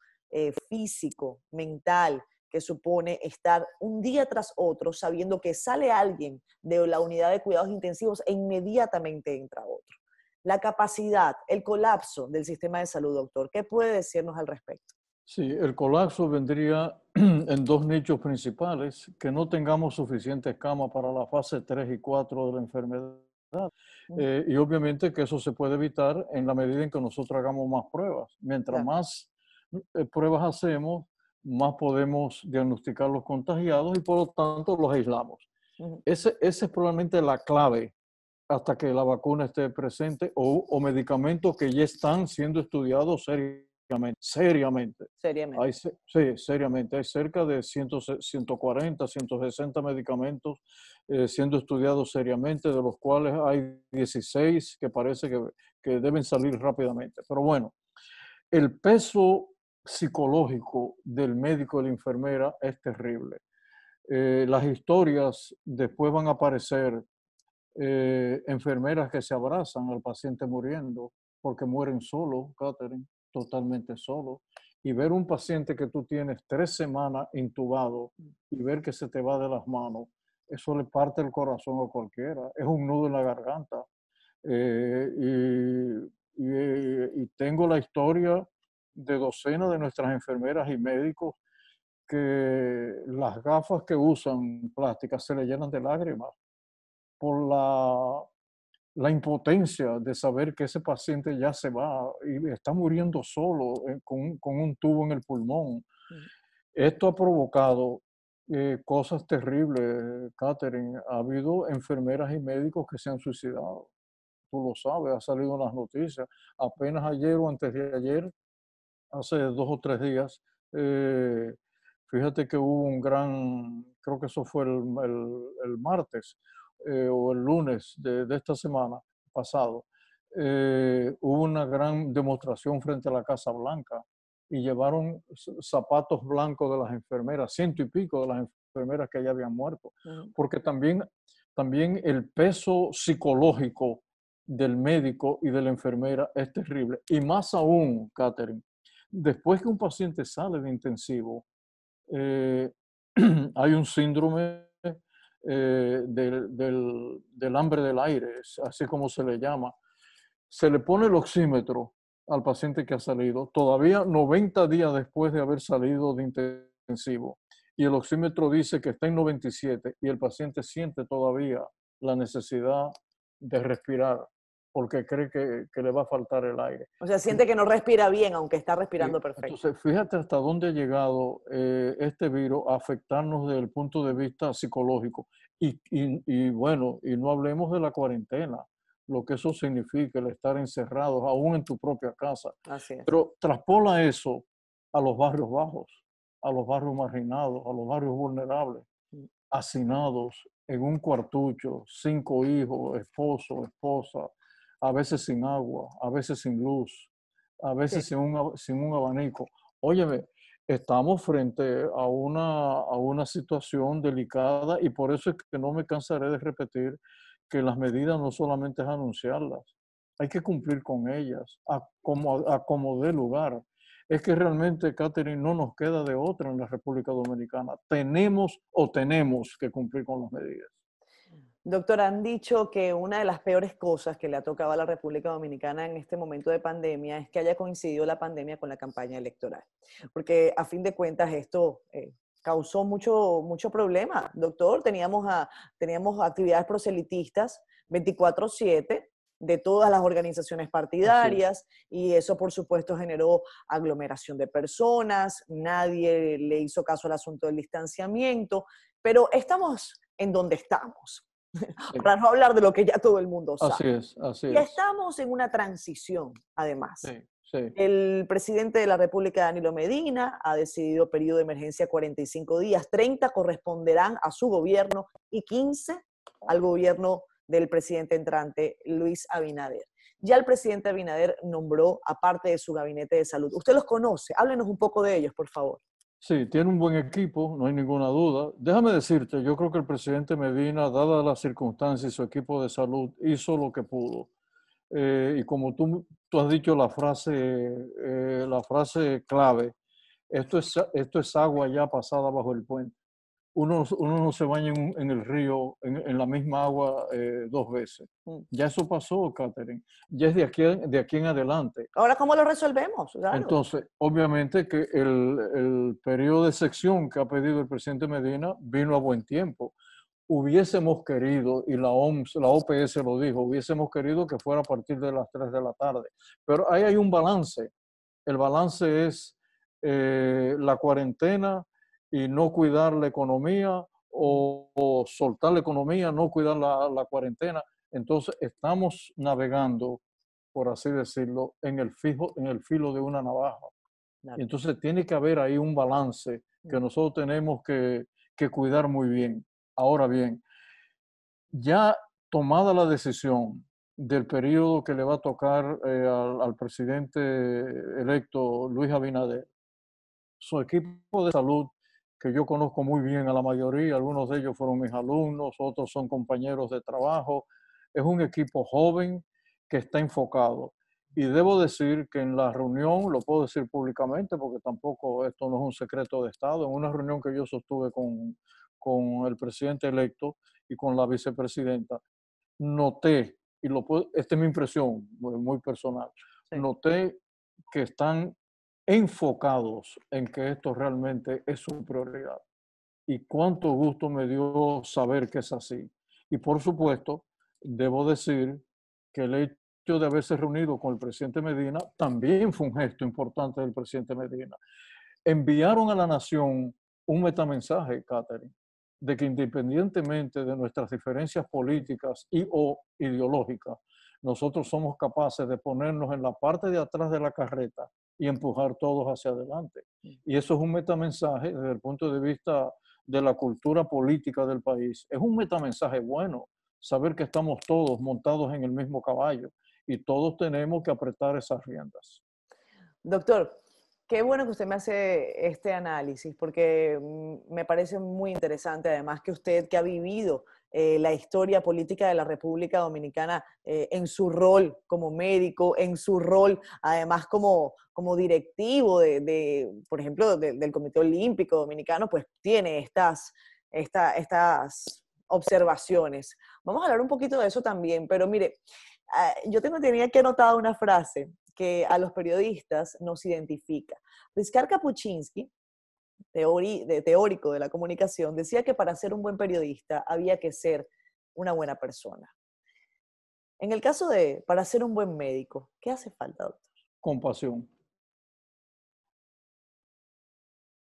físico, mental, que supone estar un día tras otro sabiendo que sale alguien de la unidad de cuidados intensivos e inmediatamente entra otro la capacidad, el colapso del sistema de salud, doctor. ¿Qué puede decirnos al respecto? Sí, el colapso vendría en dos nichos principales, que no tengamos suficiente camas para la fase 3 y 4 de la enfermedad. Eh, y obviamente que eso se puede evitar en la medida en que nosotros hagamos más pruebas. Mientras más eh, pruebas hacemos, más podemos diagnosticar los contagiados y por lo tanto los aislamos. Esa es probablemente la clave hasta que la vacuna esté presente o, medicamentos que ya están siendo estudiados seriamente. Seriamente. Seriamente. Hay, sí, seriamente. Hay cerca de 140, 160 medicamentos eh, siendo estudiados seriamente, de los cuales hay 16 que parece que, deben salir rápidamente. Pero bueno, el peso psicológico del médico y la enfermera es terrible. Eh, las historias después van a aparecer eh, enfermeras que se abrazan al paciente muriendo, porque mueren solo, Catherine, totalmente solo. Y ver un paciente que tú tienes tres semanas intubado y ver que se te va de las manos, eso le parte el corazón a cualquiera, es un nudo en la garganta. Eh, y, eh, y tengo la historia de docenas de nuestras enfermeras y médicos que las gafas que usan plásticas se le llenan de lágrimas la, impotencia de saber que ese paciente ya se va y está muriendo solo eh, con, un tubo en el pulmón. Mm. Esto ha provocado eh, cosas terribles, Catherine. Ha habido enfermeras y médicos que se han suicidado. Tú lo sabes, ha salido en las noticias. Apenas ayer o antes de ayer, hace dos o tres días, eh, fíjate que hubo un gran, creo que eso fue el martes, eh, o el lunes de, esta semana pasado, eh, hubo una gran demostración frente a la Casa Blanca y llevaron zapatos blancos de las enfermeras, ciento y pico de las enfermeras que ya habían muerto, porque también, también el peso psicológico del médico y de la enfermera es terrible. Y más aún, Catherine, después que un paciente sale de intensivo, eh, hay un síndrome eh, del, del, hambre del aire, así como se le llama. Se le pone el oxímetro al paciente que ha salido, todavía 90 días después de haber salido de intensivo, y el oxímetro dice que está en 97 y el paciente siente todavía la necesidad de respirar porque cree que, le va a faltar el aire. O sea, siente que no respira bien, aunque está respirando perfecto. Entonces, fíjate hasta dónde ha llegado eh, este virus a afectarnos desde el punto de vista psicológico. Y, bueno, y no hablemos de la cuarentena, lo que eso significa, el estar encerrados, aún en tu propia casa. Pero traspola eso a los barrios bajos, a los barrios marginados, a los barrios vulnerables, mm. hacinados en un cuartucho, cinco hijos, esposo, esposa, a veces sin agua, a veces sin luz, a veces sin, un, sin un abanico. Óyeme, estamos frente a una, a una situación delicada y por eso es que no me cansaré de repetir que las medidas no solamente es anunciarlas, hay que cumplir con ellas, a como, a como dé lugar. Es que realmente, Catherine, no nos queda de otra en la República Dominicana. Tenemos o tenemos que cumplir con las medidas. Doctor, han dicho que una de las peores cosas que le ha tocado a la República Dominicana en este momento de pandemia es que haya coincidido la pandemia con la campaña electoral, porque a fin de cuentas esto eh, causó mucho, mucho problema. Doctor, teníamos, teníamos actividades proselitistas 24/7 de todas las organizaciones partidarias y eso por supuesto generó aglomeración de personas, nadie le hizo caso al asunto del distanciamiento, pero estamos en donde estamos. para no hablar de lo que ya todo el mundo sabe. Así es, así es. Ya estamos en una transición, además. El presidente de la República, Danilo Medina, ha decidido periodo de emergencia 45 días, 30 corresponderán a su gobierno y 15 al gobierno del presidente entrante, Luis Abinader. Ya el presidente Abinader nombró a parte de su gabinete de salud. Usted los conoce, háblenos un poco de ellos, por favor. Sí, tiene un buen equipo, no hay ninguna duda. Déjame decirte, yo creo que el presidente Medina, dadas las circunstancias y su equipo de salud, hizo lo que pudo. Eh, y como tú, tú, has dicho la frase, eh, la frase clave, esto es, esto es agua ya pasada bajo el puente uno, no se baña en, el río, en, la misma agua eh, dos veces. Mm. Ya eso pasó, Catherine. Ya es de aquí, de aquí en adelante. Ahora, ¿cómo lo resolvemos? Entonces, obviamente que el, periodo de sección que ha pedido el presidente Medina vino a buen tiempo hubiésemos querido, y la OMS, la OPS lo dijo, hubiésemos querido que fuera a partir de las 3 de la tarde. Pero ahí hay un balance. El balance es eh, la cuarentena y no cuidar la economía o, soltar la economía, no cuidar la, cuarentena. Entonces estamos navegando, por así decirlo, en el, fijo, en el filo de una navaja. Entonces tiene que haber ahí un balance que nosotros tenemos que, cuidar muy bien. Ahora bien, ya tomada la decisión del periodo que le va a tocar eh, al, presidente electo Luis Abinader, su equipo de salud que yo conozco muy bien a la mayoría, algunos de ellos fueron mis alumnos, otros son compañeros de trabajo. Es un equipo joven que está enfocado. Y debo decir que en la reunión, lo puedo decir públicamente porque tampoco esto no es un secreto de Estado, en una reunión que yo sostuve con, con el presidente electo y con la vicepresidenta, noté, y lo esta es mi impresión muy personal, noté que están enfocados en que esto realmente es su prioridad. Y cuánto gusto me dio saber que es así. Y por supuesto, debo decir que el hecho de haberse reunido con el presidente Medina también fue un gesto importante del presidente Medina. Enviaron a la nación un metamensaje, Catherine, de que independientemente de nuestras diferencias políticas y o ideológicas, nosotros somos capaces de ponernos en la parte de atrás de la carreta y empujar todos hacia adelante. Mm. Y eso es un metamensaje desde el punto de vista de la cultura política del país. Es un metamensaje bueno, saber que estamos todos montados en el mismo caballo y todos tenemos que apretar esas riendas. Doctor, qué bueno que usted me hace este análisis, porque mm, me parece muy interesante, además que usted que ha vivido eh, la historia política de la República Dominicana eh, en su rol como médico, en su rol además como, como directivo de, por ejemplo, del Comité Olímpico Dominicano, pues tiene estas, estas observaciones. Vamos a hablar un poquito de eso también, pero mire, ah, yo tengo, tenía que anotar una frase que a los periodistas nos identifica. Rizcar Kapuczynski teórico de la comunicación, decía que para ser un buen periodista había que ser una buena persona. En el caso de, para ser un buen médico, ¿qué hace falta, doctor? Compasión.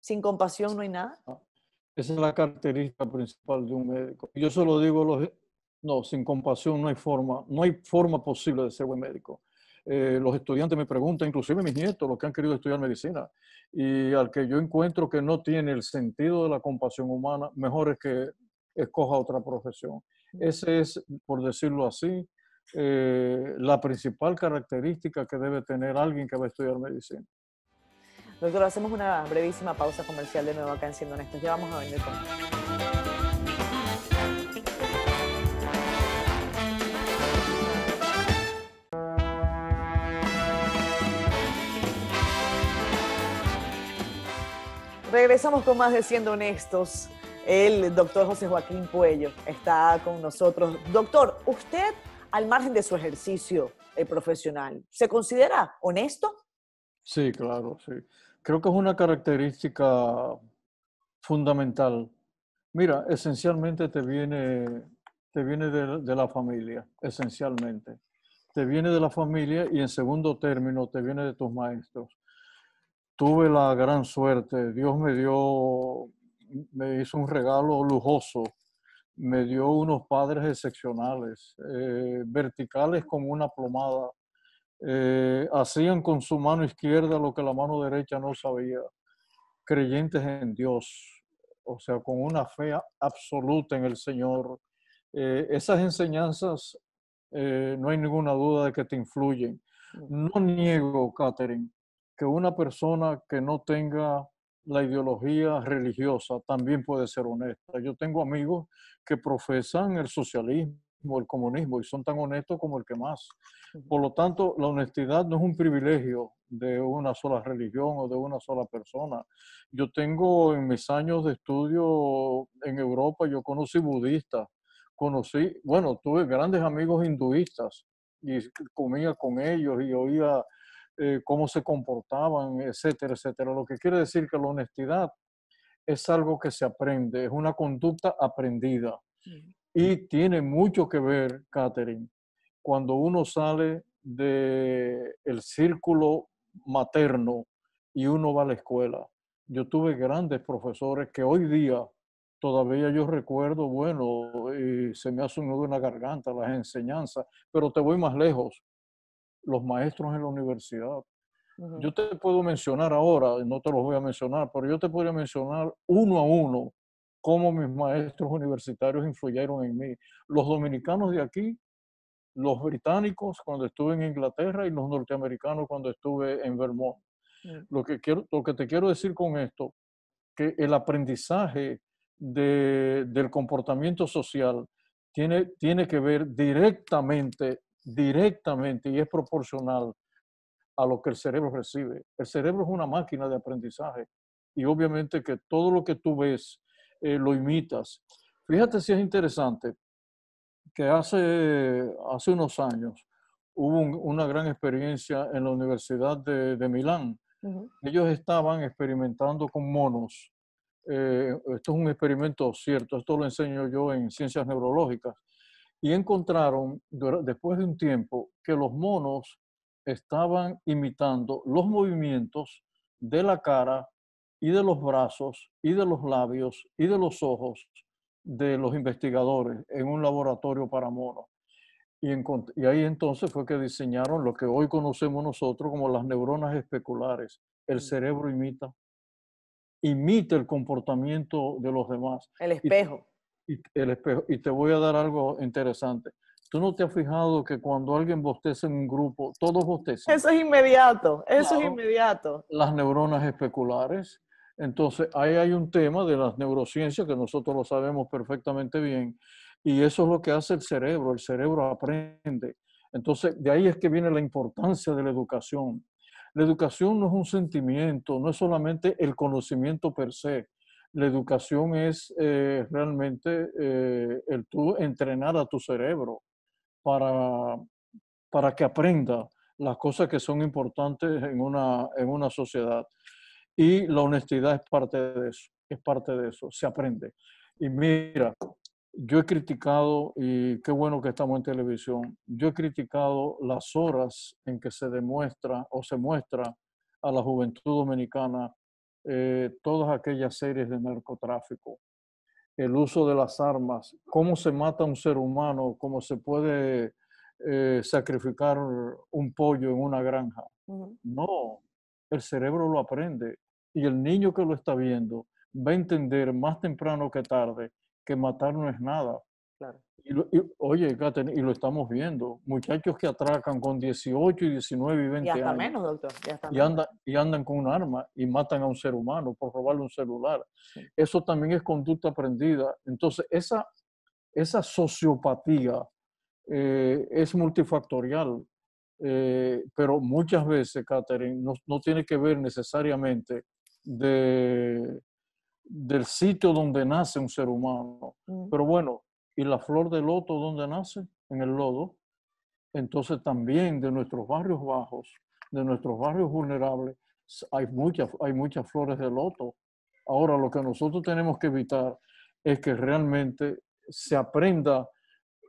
Sin compasión no hay nada. Esa es la característica principal de un médico. Yo solo digo No, sin compasión no hay forma, no hay forma posible de ser buen médico. Eh, los estudiantes me preguntan, inclusive mis nietos, los que han querido estudiar medicina, y al que yo encuentro que no tiene el sentido de la compasión humana, mejor es que escoja otra profesión. Esa es, por decirlo así, eh, la principal característica que debe tener alguien que va a estudiar medicina. Doctor, hacemos una brevísima pausa comercial de nuevo acá en Siendo Honestos. Ya vamos a venir con... Regresamos con más de Siendo Honestos. El doctor José Joaquín Puello está con nosotros. Doctor, usted, al margen de su ejercicio eh, profesional, ¿se considera honesto? Sí, claro, sí. Creo que es una característica fundamental. Mira, esencialmente te viene, te viene de la familia, esencialmente. Te viene de la familia y en segundo término te viene de tus maestros tuve la gran suerte, Dios me dio, me hizo un regalo lujoso, me dio unos padres excepcionales, eh, verticales como una plomada, eh, hacían con su mano izquierda lo que la mano derecha no sabía, creyentes en Dios, o sea, con una fe absoluta en el Señor. Eh, esas enseñanzas, no hay ninguna duda de que te influyen. Mm. No niego, Catherine, que una persona que no tenga la ideología religiosa también puede ser honesta. Yo tengo amigos que profesan el socialismo, el comunismo, y son tan honestos como el que más. Por lo tanto, la honestidad no es un privilegio de una sola religión o de una sola persona. Yo tengo en mis años de estudio en Europa, yo conocí budistas, conocí, bueno, tuve grandes amigos hinduistas y comía con ellos y oía eh, cómo se comportaban, etcétera, etcétera. Lo que quiere decir que la honestidad es algo que se aprende, es una conducta aprendida. Y tiene mucho que ver, Catherine, cuando uno sale del círculo materno y uno va a la escuela. Yo tuve grandes profesores que hoy día todavía yo recuerdo, bueno, se me ha sumido una garganta las enseñanzas, pero te voy más lejos los maestros en la universidad. Yo te puedo mencionar ahora, no te los voy a mencionar, pero yo te podría mencionar uno a uno cómo mis maestros universitarios influyeron en mí. Los dominicanos de aquí, los británicos cuando estuve en Inglaterra y los norteamericanos cuando estuve en Vermont. Mm. Lo que, quiero, lo que te quiero decir con esto, que el aprendizaje de, del comportamiento social tiene, tiene que ver directamente directamente y es proporcional a lo que el cerebro recibe. El cerebro es una máquina de aprendizaje y obviamente que todo lo que tú ves eh, lo imitas. Fíjate si es interesante que hace, hace unos años hubo una gran experiencia en la Universidad de, Milán. Ellos estaban experimentando con monos. Eh, esto es un experimento cierto, esto lo enseño yo en ciencias neurológicas y encontraron después de un tiempo que los monos estaban imitando los movimientos de la cara y de los brazos y de los labios y de los ojos de los investigadores en un laboratorio para monos. Y, y, ahí entonces fue que diseñaron lo que hoy conocemos nosotros como las neuronas especulares. El mm. cerebro imita, imita el comportamiento de los demás. El espejo y, te voy a dar algo interesante. ¿Tú no te has fijado que cuando alguien bosteza en un grupo, todos bostezan? Eso es inmediato, eso es inmediato. Las neuronas especulares. Entonces, ahí hay un tema de las neurociencias que nosotros lo sabemos perfectamente bien, y eso es lo que hace el cerebro, el cerebro aprende. Entonces, de ahí es que viene la importancia de la educación. La educación no es un sentimiento, no es solamente el conocimiento per se, la educación es eh, realmente eh, el tú entrenar a tu cerebro para, para que aprenda las cosas que son importantes en una, en una sociedad. Y la honestidad es parte de eso, es parte de eso, se aprende. Y mira, yo he criticado, y qué bueno que estamos en televisión, yo he criticado las horas en que se demuestra o se muestra a la juventud dominicana eh, todas aquellas series de narcotráfico, el uso de las armas, cómo se mata un ser humano, cómo se puede eh, sacrificar un pollo en una granja. No, el cerebro lo aprende y el niño que lo está viendo va a entender más temprano que tarde que matar no es nada, oye, Catherine, y lo estamos viendo, muchachos que atracan con 18 y 19 y 20 años. doctor. Y, Andan, con un arma y matan a un ser humano por robarle un celular. Eso también es conducta aprendida. Entonces, esa, esa sociopatía eh, es multifactorial, eh, pero muchas veces, Catherine, no, tiene que ver necesariamente de, del sitio donde nace un ser humano. Mm. Pero bueno, ¿Y la flor de loto dónde nace? En el lodo. Entonces también de nuestros barrios bajos, de nuestros barrios vulnerables, hay muchas, hay muchas flores de loto. Ahora lo que nosotros tenemos que evitar es que realmente se aprenda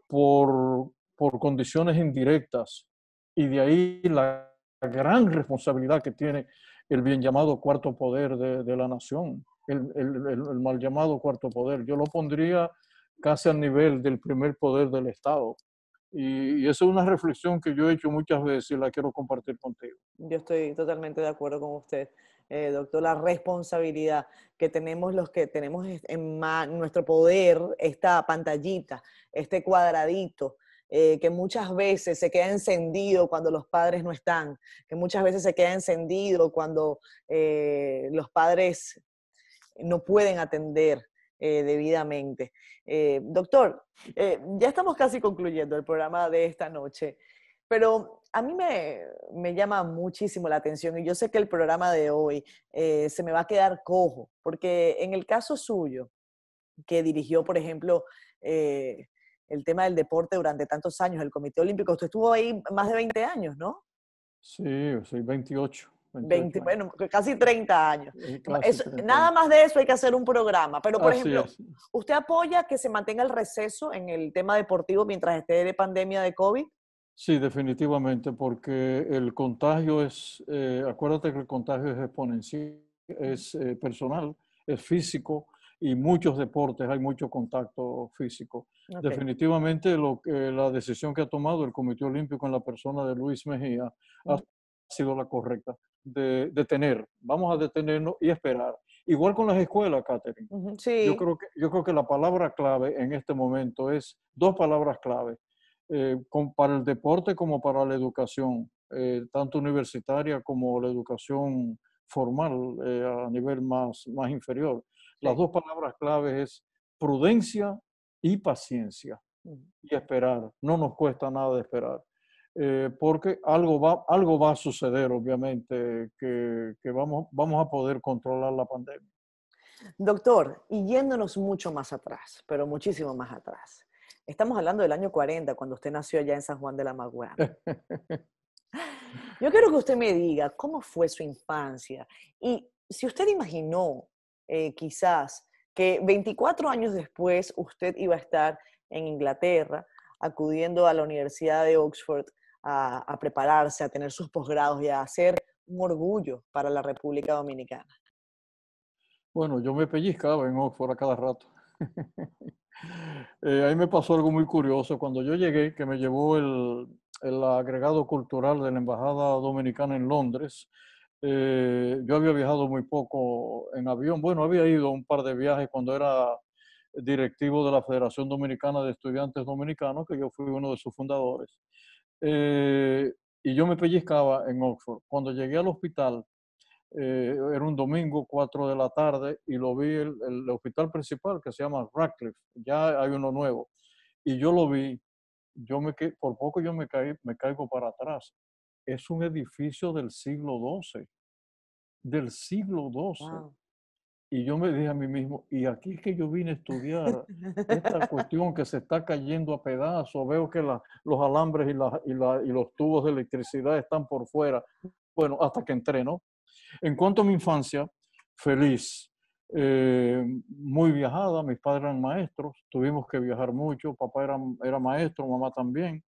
por, condiciones indirectas y de ahí la gran responsabilidad que tiene el bien llamado cuarto poder de, la nación, el mal llamado cuarto poder. Yo lo pondría casi al nivel del primer poder del Estado. Y, eso es una reflexión que yo he hecho muchas veces y la quiero compartir contigo. Yo estoy totalmente de acuerdo con usted, eh, doctor. La responsabilidad que tenemos los que tenemos en nuestro poder, esta pantallita, este cuadradito, eh, que muchas veces se queda encendido cuando los padres no están, que muchas veces se queda encendido cuando eh, los padres no pueden atender eh, debidamente. Eh, doctor, eh, ya estamos casi concluyendo el programa de esta noche, pero a mí me, me llama muchísimo la atención y yo sé que el programa de hoy se me va a quedar cojo, porque en el caso suyo, que dirigió, por ejemplo, el tema del deporte durante tantos años, el Comité Olímpico, usted estuvo ahí más de 20 años, ¿no? Sí, soy 28. 20, bueno, casi 30 años. Eh, nada más de eso hay que hacer un programa. Pero, por ejemplo, ¿usted apoya que se mantenga el receso en el tema deportivo mientras esté de pandemia de COVID? Sí, definitivamente, porque el contagio es, eh, acuérdate que el contagio es exponencial, es eh, personal, es físico y muchos deportes hay mucho contacto físico. Definitivamente lo la decisión que ha tomado el Comité Olímpico en la persona de Luis Mejía sido la correcta de detener. Vamos a detenernos y esperar. Igual con las escuelas, Catherine. Yo creo, que, yo creo que la palabra clave en este momento es dos palabras clave, eh, para el deporte como para la educación, eh, tanto universitaria como la educación formal eh, a nivel más, más inferior. Las dos palabras clave es prudencia y paciencia. Y esperar. No nos cuesta nada esperar. Eh, porque algo va, algo va a suceder, obviamente, que, vamos, vamos a poder controlar la pandemia. Doctor, y yéndonos mucho más atrás, pero muchísimo más atrás. Estamos hablando del año 40, cuando usted nació allá en San Juan de la Maguana. Yo quiero que usted me diga cómo fue su infancia y si usted imaginó eh, quizás que 24 años después usted iba a estar en Inglaterra acudiendo a la Universidad de Oxford a, prepararse, a tener sus posgrados y a hacer un orgullo para la República Dominicana? Bueno, yo me pellizcaba en Oxford a cada rato. Eh, ahí me pasó algo muy curioso. Cuando yo llegué, que me llevó el, agregado cultural de la Embajada Dominicana en Londres, eh, yo había viajado muy poco en avión. Bueno, había ido un par de viajes cuando era directivo de la Federación Dominicana de Estudiantes Dominicanos, que yo fui uno de sus fundadores. Eh, y yo me pellizcaba en Oxford. Cuando llegué al hospital, eh, era un domingo, 4 de la tarde, y lo vi el, hospital principal que se llama Radcliffe, ya hay uno nuevo, y yo lo vi, yo me, por poco yo me, caí, me caigo para atrás. Es un edificio del siglo XII, del siglo XII. Y yo me dije a mí mismo, y aquí es que yo vine a estudiar esta cuestión que se está cayendo a pedazos, veo que los alambres y, y, los tubos de electricidad están por fuera. Bueno, hasta que entreno. En cuanto a mi infancia, feliz, eh, muy viajada, mis padres eran maestros, tuvimos que viajar mucho, papá era, era maestro, mamá también,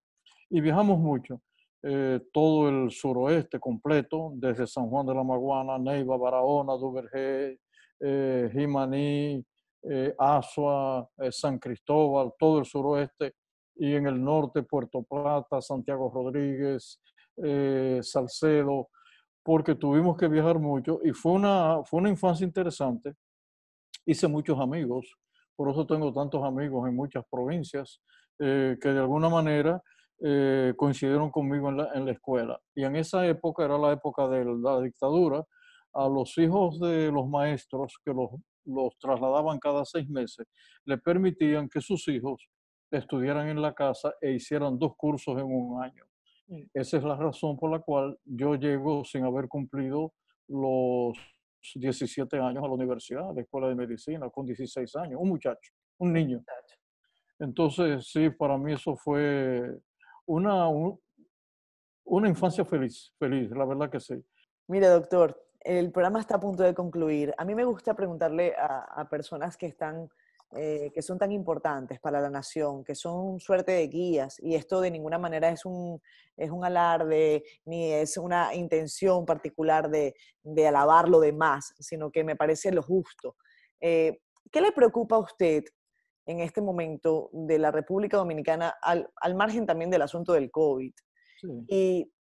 y viajamos mucho. Eh, todo el suroeste completo, desde San Juan de la Maguana, Neiva, Barahona, Duvergé, eh, Jimaní, eh, Asua, eh, San Cristóbal, todo el suroeste y en el norte Puerto Plata, Santiago Rodríguez, eh, Salcedo, porque tuvimos que viajar mucho y fue una, fue una infancia interesante. Hice muchos amigos, por eso tengo tantos amigos en muchas provincias que de alguna manera coincidieron conmigo en la, en la, escuela. Y en esa época era la época de la dictadura, a los hijos de los maestros que los, trasladaban cada seis meses, le permitían que sus hijos estudiaran en la casa e hicieran dos cursos en un año. Esa es la razón por la cual yo llego sin haber cumplido los 17 años a la universidad, a la escuela de medicina, con 16 años, un muchacho, un niño. Entonces, sí, para mí eso fue una, una infancia feliz, feliz, la verdad que sí. mira doctor, el programa está a punto de concluir. A mí me gusta preguntarle a, personas que están, eh, que son tan importantes para la nación, que son suerte de guías, y esto de ninguna manera es un, un alarde, ni es una intención particular de, de alabar lo demás, sino que me parece lo justo. Eh, ¿Qué le preocupa a usted en este momento de la República Dominicana, al, margen también del asunto del COVID? Y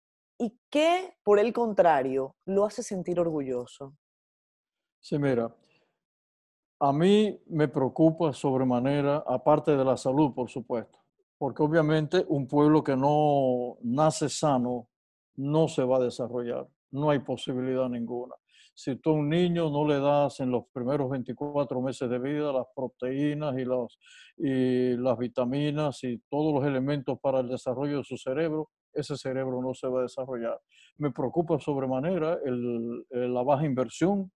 y qué, por el contrario, lo hace sentir orgulloso? Sí, mira, a mí me preocupa sobremanera, aparte de la salud, por supuesto, porque obviamente un pueblo que no nace sano no se va a desarrollar, no hay posibilidad ninguna. Si tú a un niño no le das en los primeros 24 meses de vida las proteínas y, y las vitaminas y todos los elementos para el desarrollo de su cerebro, ese cerebro no se va a desarrollar. Me preocupa sobremanera el, eh, la baja inversión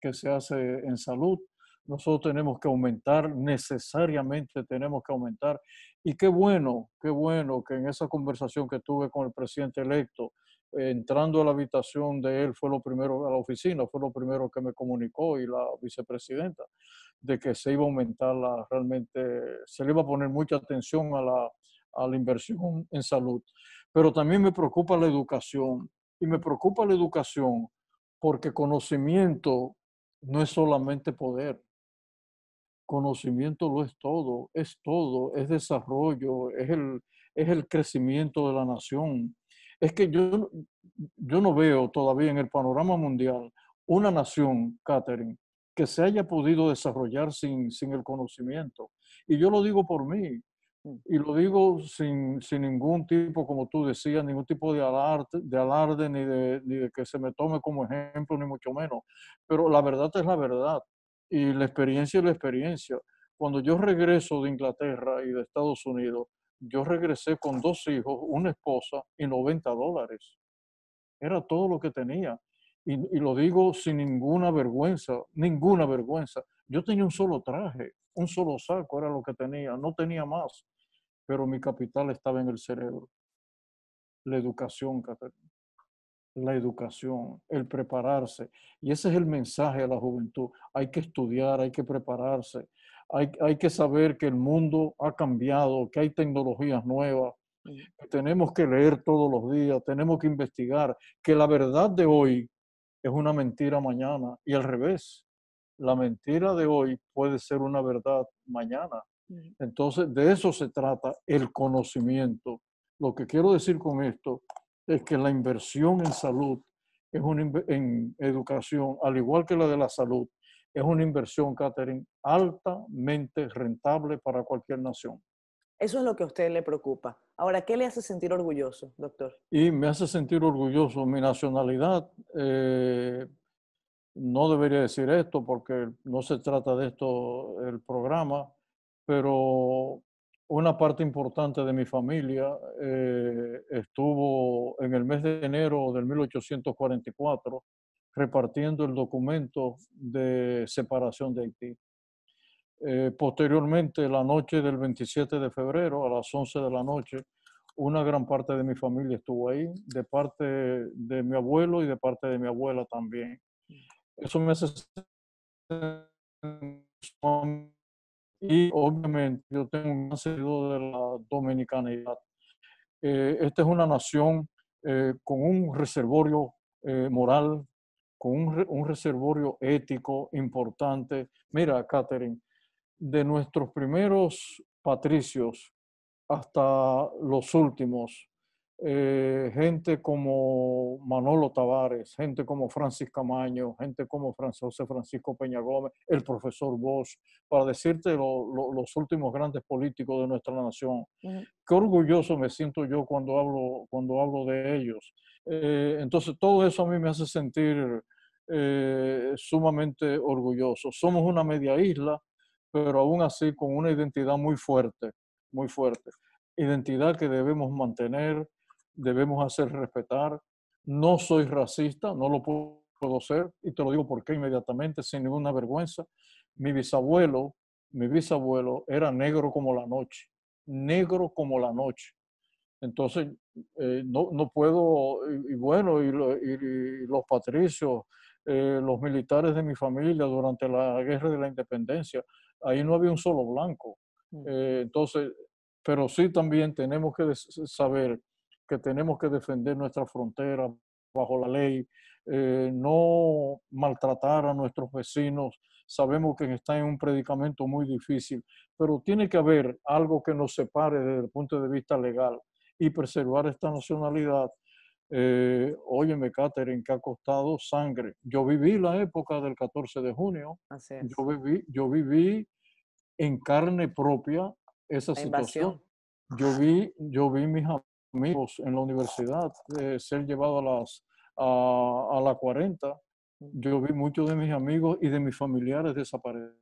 que se hace en salud. Nosotros tenemos que aumentar, necesariamente tenemos que aumentar. Y qué bueno, qué bueno que en esa conversación que tuve con el presidente electo, eh, entrando a la habitación de él, fue lo primero, a la oficina, fue lo primero que me comunicó y la vicepresidenta, de que se iba a aumentar la, realmente, se le iba a poner mucha atención a la, a la inversión en salud, pero también me preocupa la educación. Y me preocupa la educación porque conocimiento no es solamente poder. Conocimiento lo es todo, es todo, es desarrollo, es el, es el crecimiento de la nación. Es que yo, yo no veo todavía en el panorama mundial una nación, Catherine, que se haya podido desarrollar sin, sin el conocimiento. Y yo lo digo por mí, Mm. Y lo digo sin, sin, ningún tipo, como tú decías, ningún tipo de alarde, de alarde ni, de, que se me tome como ejemplo, ni mucho menos. Pero la verdad es la verdad. Y la experiencia es la experiencia. Cuando yo regreso de Inglaterra y de Estados Unidos, yo regresé con dos hijos, una esposa y 90 dólares. Era todo lo que tenía. Y, y, lo digo sin ninguna vergüenza, ninguna vergüenza. Yo tenía un solo traje, un solo saco era lo que tenía, no tenía más pero mi capital estaba en el cerebro. La educación, La educación, el prepararse. Y ese es el mensaje a la juventud. Hay que estudiar, hay que prepararse. Hay, hay que saber que el mundo ha cambiado, que hay tecnologías nuevas, tenemos que leer todos los días, tenemos que investigar, que la verdad de hoy es una mentira mañana y al revés. La mentira de hoy puede ser una verdad mañana entonces, de eso se trata el conocimiento. Lo que quiero decir con esto es que la inversión en salud, es una, en educación, al igual que la de la salud, es una inversión, Catherine, altamente rentable para cualquier nación. Eso es lo que a usted le preocupa. Ahora, ¿qué le hace sentir orgulloso, doctor? Y me hace sentir orgulloso mi nacionalidad. Eh, no debería decir esto porque no se trata de esto el programa, pero una parte importante de mi familia eh, estuvo en el mes de enero del 1844 repartiendo el documento de separación de Haití. Eh, posteriormente, la noche del 27 de febrero, a las 11 de la noche, una gran parte de mi familia estuvo ahí, de parte de mi abuelo y de parte de mi abuela también. Mm. Eso me hace y obviamente yo tengo un sentido de la dominicanidad. Eh, esta es una nación eh, con un reservorio eh, moral, con un, un, reservorio ético importante. Mira, Catherine, de nuestros primeros patricios hasta los últimos, eh, gente como Manolo Tavares, gente como Francis Camaño, gente como José Francisco Peña Gómez, el profesor Bosch, para decirte los últimos grandes políticos de nuestra nación. Qué orgulloso me siento yo cuando hablo, cuando hablo de ellos. Eh, entonces, todo eso a mí me hace sentir eh, sumamente orgulloso. Somos una media isla, pero aún así con una identidad muy fuerte, muy fuerte. Identidad que debemos mantener, debemos hacer respetar. No soy racista, no lo puedo ser, y te lo digo porque inmediatamente, sin ninguna vergüenza, mi bisabuelo, mi bisabuelo era negro como la noche, negro como la noche. Entonces, eh, no, puedo, y, bueno, y, los patricios, eh, los militares de mi familia durante la guerra de la independencia, ahí no había un solo blanco. Mm. Eh, entonces, pero sí también tenemos que saber que tenemos que defender nuestra frontera bajo la ley, eh, no maltratar a nuestros vecinos. Sabemos que está en un predicamento muy difícil, pero tiene que haber algo que nos separe desde el punto de vista legal y preservar esta nacionalidad. Eh, óyeme, Catherine, que ha costado sangre. Yo viví la época del 14 de junio. Yo viví, yo viví en carne propia esa situación. Yo vi, yo vi mis amigos en la universidad, de eh, ser llevado a, las, a, la 40. Yo vi muchos de mis amigos y de mis familiares desaparecer.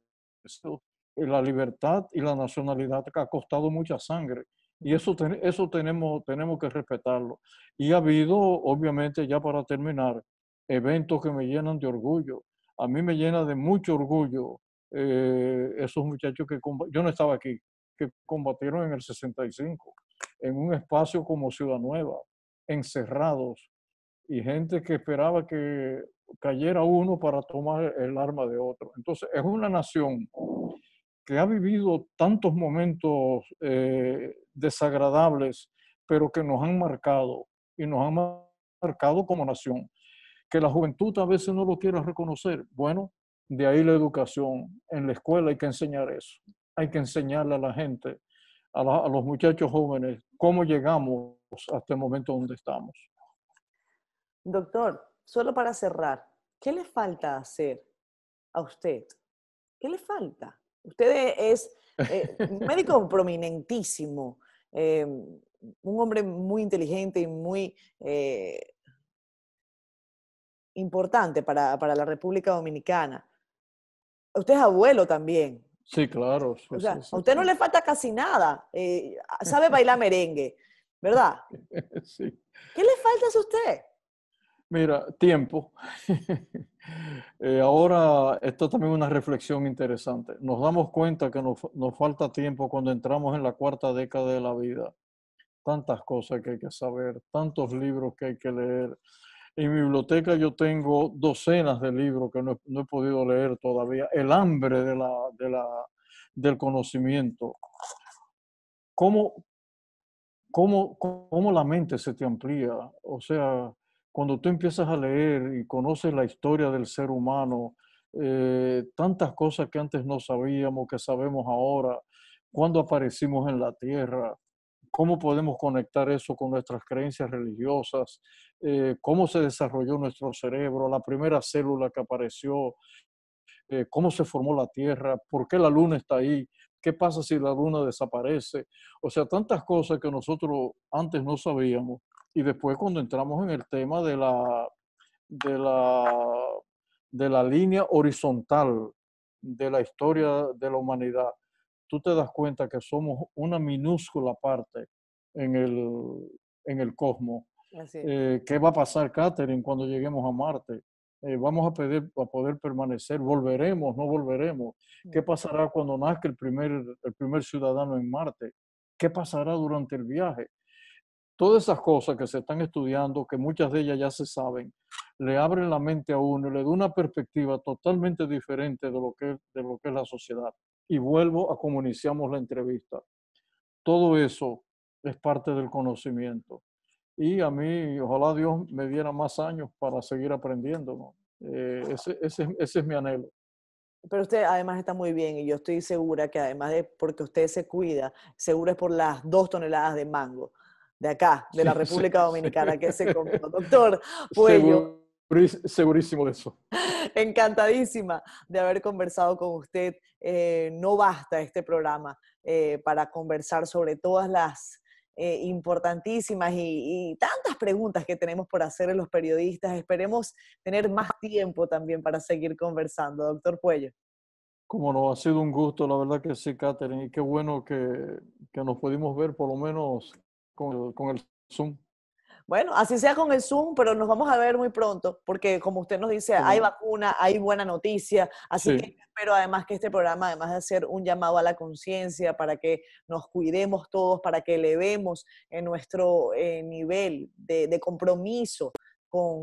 Eh, la libertad y la nacionalidad ha costado mucha sangre. Y eso, eso tenemos, tenemos que respetarlo. Y ha habido, obviamente, ya para terminar, eventos que me llenan de orgullo. A mí me llena de mucho orgullo eh, esos muchachos que yo no estaba aquí, que combatieron en el 65 en un espacio como Ciudad Nueva, encerrados, y gente que esperaba que cayera uno para tomar el arma de otro. Entonces, es una nación que ha vivido tantos momentos eh, desagradables, pero que nos han marcado y nos han marcado como nación, que la juventud a veces no lo quiere reconocer. Bueno, de ahí la educación en la escuela hay que enseñar eso. Hay que enseñarle a la gente a, los muchachos jóvenes cómo llegamos hasta el momento donde estamos. Doctor, solo para cerrar, ¿qué le falta hacer a usted? ¿Qué le falta? Usted es eh, un médico prominentísimo, eh, un hombre muy inteligente y muy eh, importante para, para la República Dominicana. Usted es abuelo también, Sí, claro. o sea, a usted no le falta casi nada. Eh, sabe bailar merengue, ¿verdad? Sí. ¿Qué le falta a usted? Mira, tiempo. Eh, ahora, esto también es una reflexión interesante. Nos damos cuenta que nos, nos, falta tiempo cuando entramos en la cuarta década de la vida. Tantas cosas que hay que saber, tantos libros que hay que leer. En mi biblioteca yo tengo docenas de libros que no, he podido leer todavía. El hambre de del conocimiento. ¿Cómo, cómo, la mente se te amplía? O sea, cuando tú empiezas a leer y conoces la historia del ser humano, eh, tantas cosas que antes no sabíamos, que sabemos ahora, cuando aparecimos en la Tierra, cómo podemos conectar eso con nuestras creencias religiosas, eh, cómo se desarrolló nuestro cerebro, la primera célula que apareció, eh, cómo se formó la Tierra, por qué la Luna está ahí, qué pasa si la Luna desaparece. O sea, tantas cosas que nosotros antes no sabíamos. Y después cuando entramos en el tema de la, de la, de la línea horizontal de la historia de la humanidad, tú te das cuenta que somos una minúscula parte en el, en cosmos. Eh, ¿Qué va a pasar, Catherine, cuando lleguemos a Marte? Eh, vamos a, a poder permanecer, volveremos, no volveremos. ¿Qué mm. pasará cuando nazca el primer, el primer ciudadano en Marte? ¿Qué pasará durante el viaje? Todas esas cosas que se están estudiando, que muchas de ellas ya se saben, le abren la mente a uno y le da una perspectiva totalmente diferente de lo que, de lo que es la sociedad y vuelvo a como iniciamos la entrevista. Todo eso es parte del conocimiento. Y a mí, ojalá Dios me diera más años para seguir aprendiendo. Eh, ese, ese, ese es mi anhelo. Pero usted además está muy bien y yo estoy segura que además de porque usted se cuida, seguro es por las dos toneladas de mango de acá, de la República Dominicana, que se compró. Doctor Puello, Segurísimo de eso. Encantadísima de haber conversado con usted. Eh, no basta este programa eh, para conversar sobre todas las eh, importantísimas y, tantas preguntas que tenemos por hacer en los periodistas. Esperemos tener más tiempo también para seguir conversando, doctor Puello. Como no, ha sido un gusto, la verdad que sí, Catherine, y qué bueno que, nos pudimos ver por lo menos con el Zoom. Bueno, así sea con el Zoom, pero nos vamos a ver muy pronto, porque como usted nos dice, hay vacuna, hay buena noticia, así que espero además que este programa, además de hacer un llamado a la conciencia para que nos cuidemos todos, para que elevemos en nuestro eh, nivel de compromiso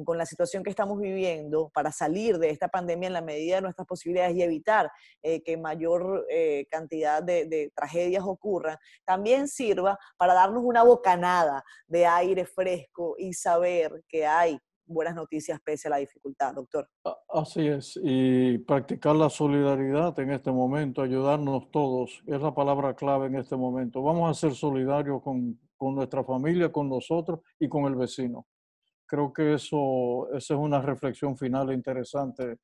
con, la situación que estamos viviendo para salir de esta pandemia en la medida de nuestras posibilidades y evitar eh, que mayor eh, cantidad de, de, tragedias ocurran, también sirva para darnos una bocanada de aire fresco y saber que hay buenas noticias pese a la dificultad, doctor. Ah, así es, y practicar la solidaridad en este momento, ayudarnos todos, es la palabra clave en este momento. Vamos a ser solidarios con, con nuestra familia, con nosotros y con el vecino creo que eso, esa es una reflexión final interesante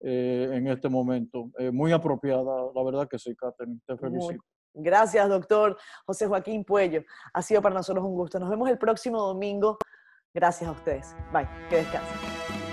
eh, en este momento. Eh, muy apropiada, la verdad que sí, Catherine. Te felicito. gracias, doctor José Joaquín Puello. Ha sido para nosotros un gusto. Nos vemos el próximo domingo. Gracias a ustedes. Bye. Que descansen.